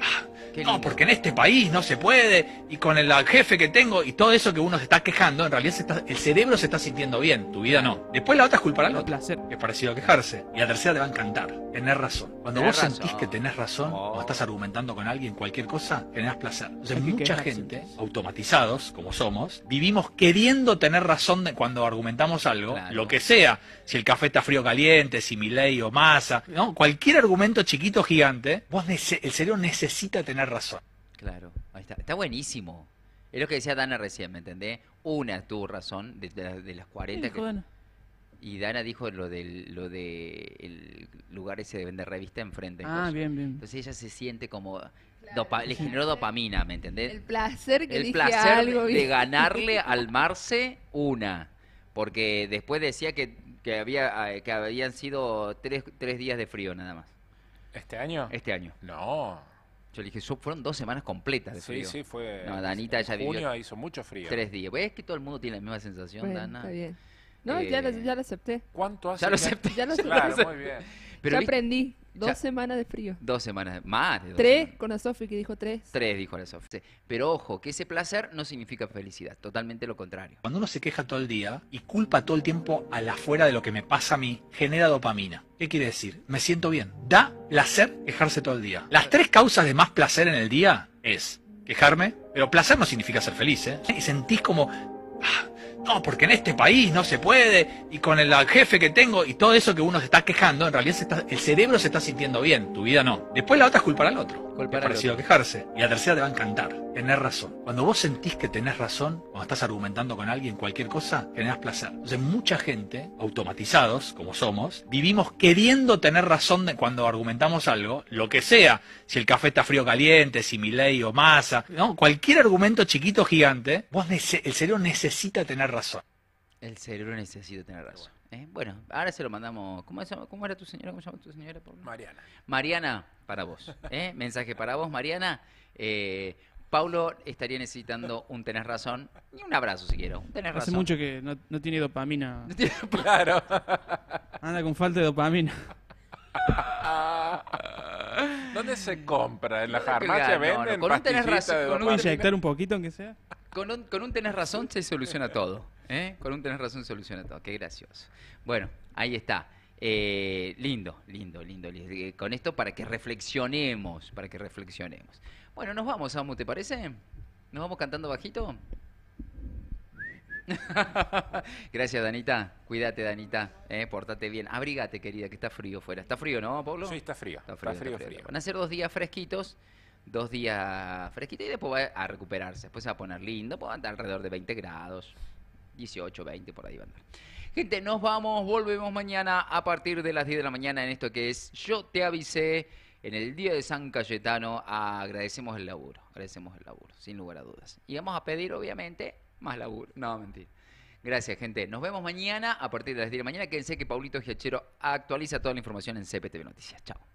ah, no, porque en este país no se puede, y con el jefe que tengo, y todo eso que uno se está quejando, en realidad el cerebro se está sintiendo bien, tu vida no. Después la otra es culpar al otro, placer. es parecido a quejarse. Y la tercera te va a encantar, tener razón. Cuando vos sentís que tenés razón, o oh. estás argumentando con alguien cualquier cosa, tenés placer. Entonces, mucha gente, automatizados como somos, vivimos queriendo tener razón de cuando argumentamos algo, lo que sea, si el café está frío o caliente, si mi ley o masa, cualquier argumento chiquito o gigante, vos el cerebro necesita tener razón. Claro, ahí está. Está buenísimo. Es lo que decía Dana recién, ¿me entendés? Una tuvo razón de, las 40 Y Dana dijo lo del lo de el lugar ese de vender revista enfrente. Ah, bien, bien. Entonces ella se siente como le generó dopamina, ¿me entendés? El placer que El placer de, ganarle al Marce una. Porque después decía que, que, había, ah, que habían sido tres, tres días de frío nada más. ¿Este año? Este año. No. Yo le dije, fueron dos semanas completas de frío. Sí, sí, fue. No, Danita en ya vivió. junio hizo mucho frío. Tres días. es que todo el mundo tiene la misma sensación, Dana. Está bien. No, eh, ya, lo, acepté. ¿Cuánto hace? Ya lo acepté. Claro, muy bien. Pero ya aprendí. Dos semanas de frío. Dos semanas, más de dos Tres con la Sofi, que dijo tres. Tres, dijo la Sofi. Pero ojo, que ese placer no significa felicidad, totalmente lo contrario. Cuando uno se queja todo el día y culpa todo el tiempo a la fuera de lo que me pasa a mí, genera dopamina. ¿Qué quiere decir? Me siento bien. Da placer quejarse todo el día. Las tres causas de más placer en el día es quejarme, pero placer no significa ser feliz, ¿eh? Y sentís como... Ah, no, porque en este país no se puede, y con el jefe que tengo, y todo eso que uno se está quejando, en realidad está, el cerebro se está sintiendo bien, tu vida no. Después la otra es culpar al otro parecido quejarse. Y la tercera te va a encantar, tener razón. Cuando vos sentís que tenés razón, cuando estás argumentando con alguien cualquier cosa, generás placer. Entonces mucha gente, automatizados como somos, vivimos queriendo tener razón de cuando argumentamos algo, lo que sea, si el café está frío o caliente, si mi ley o masa, ¿no? cualquier argumento chiquito o gigante, vos el cerebro necesita tener razón. El cerebro necesita tener razón. ¿eh? bueno, ahora se lo mandamos. ¿Cómo, era tu señora? ¿Cómo llama tu señora? Mariana. Mariana, para vos. ¿eh? Mensaje para vos, Mariana. Eh, Paulo estaría necesitando un tenés razón y un abrazo si quiero. Hace mucho que no, tiene dopamina. No claro. Anda con falta de dopamina. ¿Dónde se compra? ¿En la farmacia venden? con un tener razón. Con un, inyectar un poquito, aunque sea? Con con un tenés razón se soluciona todo. ¿Eh? Con un tenés razón soluciona todo. Qué gracioso. Bueno, ahí está. Eh, lindo, lindo, lindo, eh, Con esto para que reflexionemos, para que reflexionemos. Bueno, nos vamos, Samu, ¿te parece? ¿Nos vamos cantando bajito? Gracias, Danita. Cuídate, Danita. Eh, portate bien. Abrígate, querida, que está frío fuera. ¿Está frío, no, Pablo? Sí, está frío. Está frío, frío, Van a ser dos días fresquitos dos días fresquitos y después va a recuperarse. Después va a poner lindo, va a andar alrededor de 20 grados. 18, 20 por ahí van. Gente, nos vamos, volvemos mañana a partir de las 10 de la mañana en esto que es Yo te avisé en el día de San Cayetano. Agradecemos el laburo, agradecemos el laburo, sin lugar a dudas. Y vamos a pedir, obviamente, más laburo. No, mentira. Gracias, gente. Nos vemos mañana a partir de las 10 de la mañana. Quédense que Paulito Giachero actualiza toda la información en CPTV Noticias. Chao.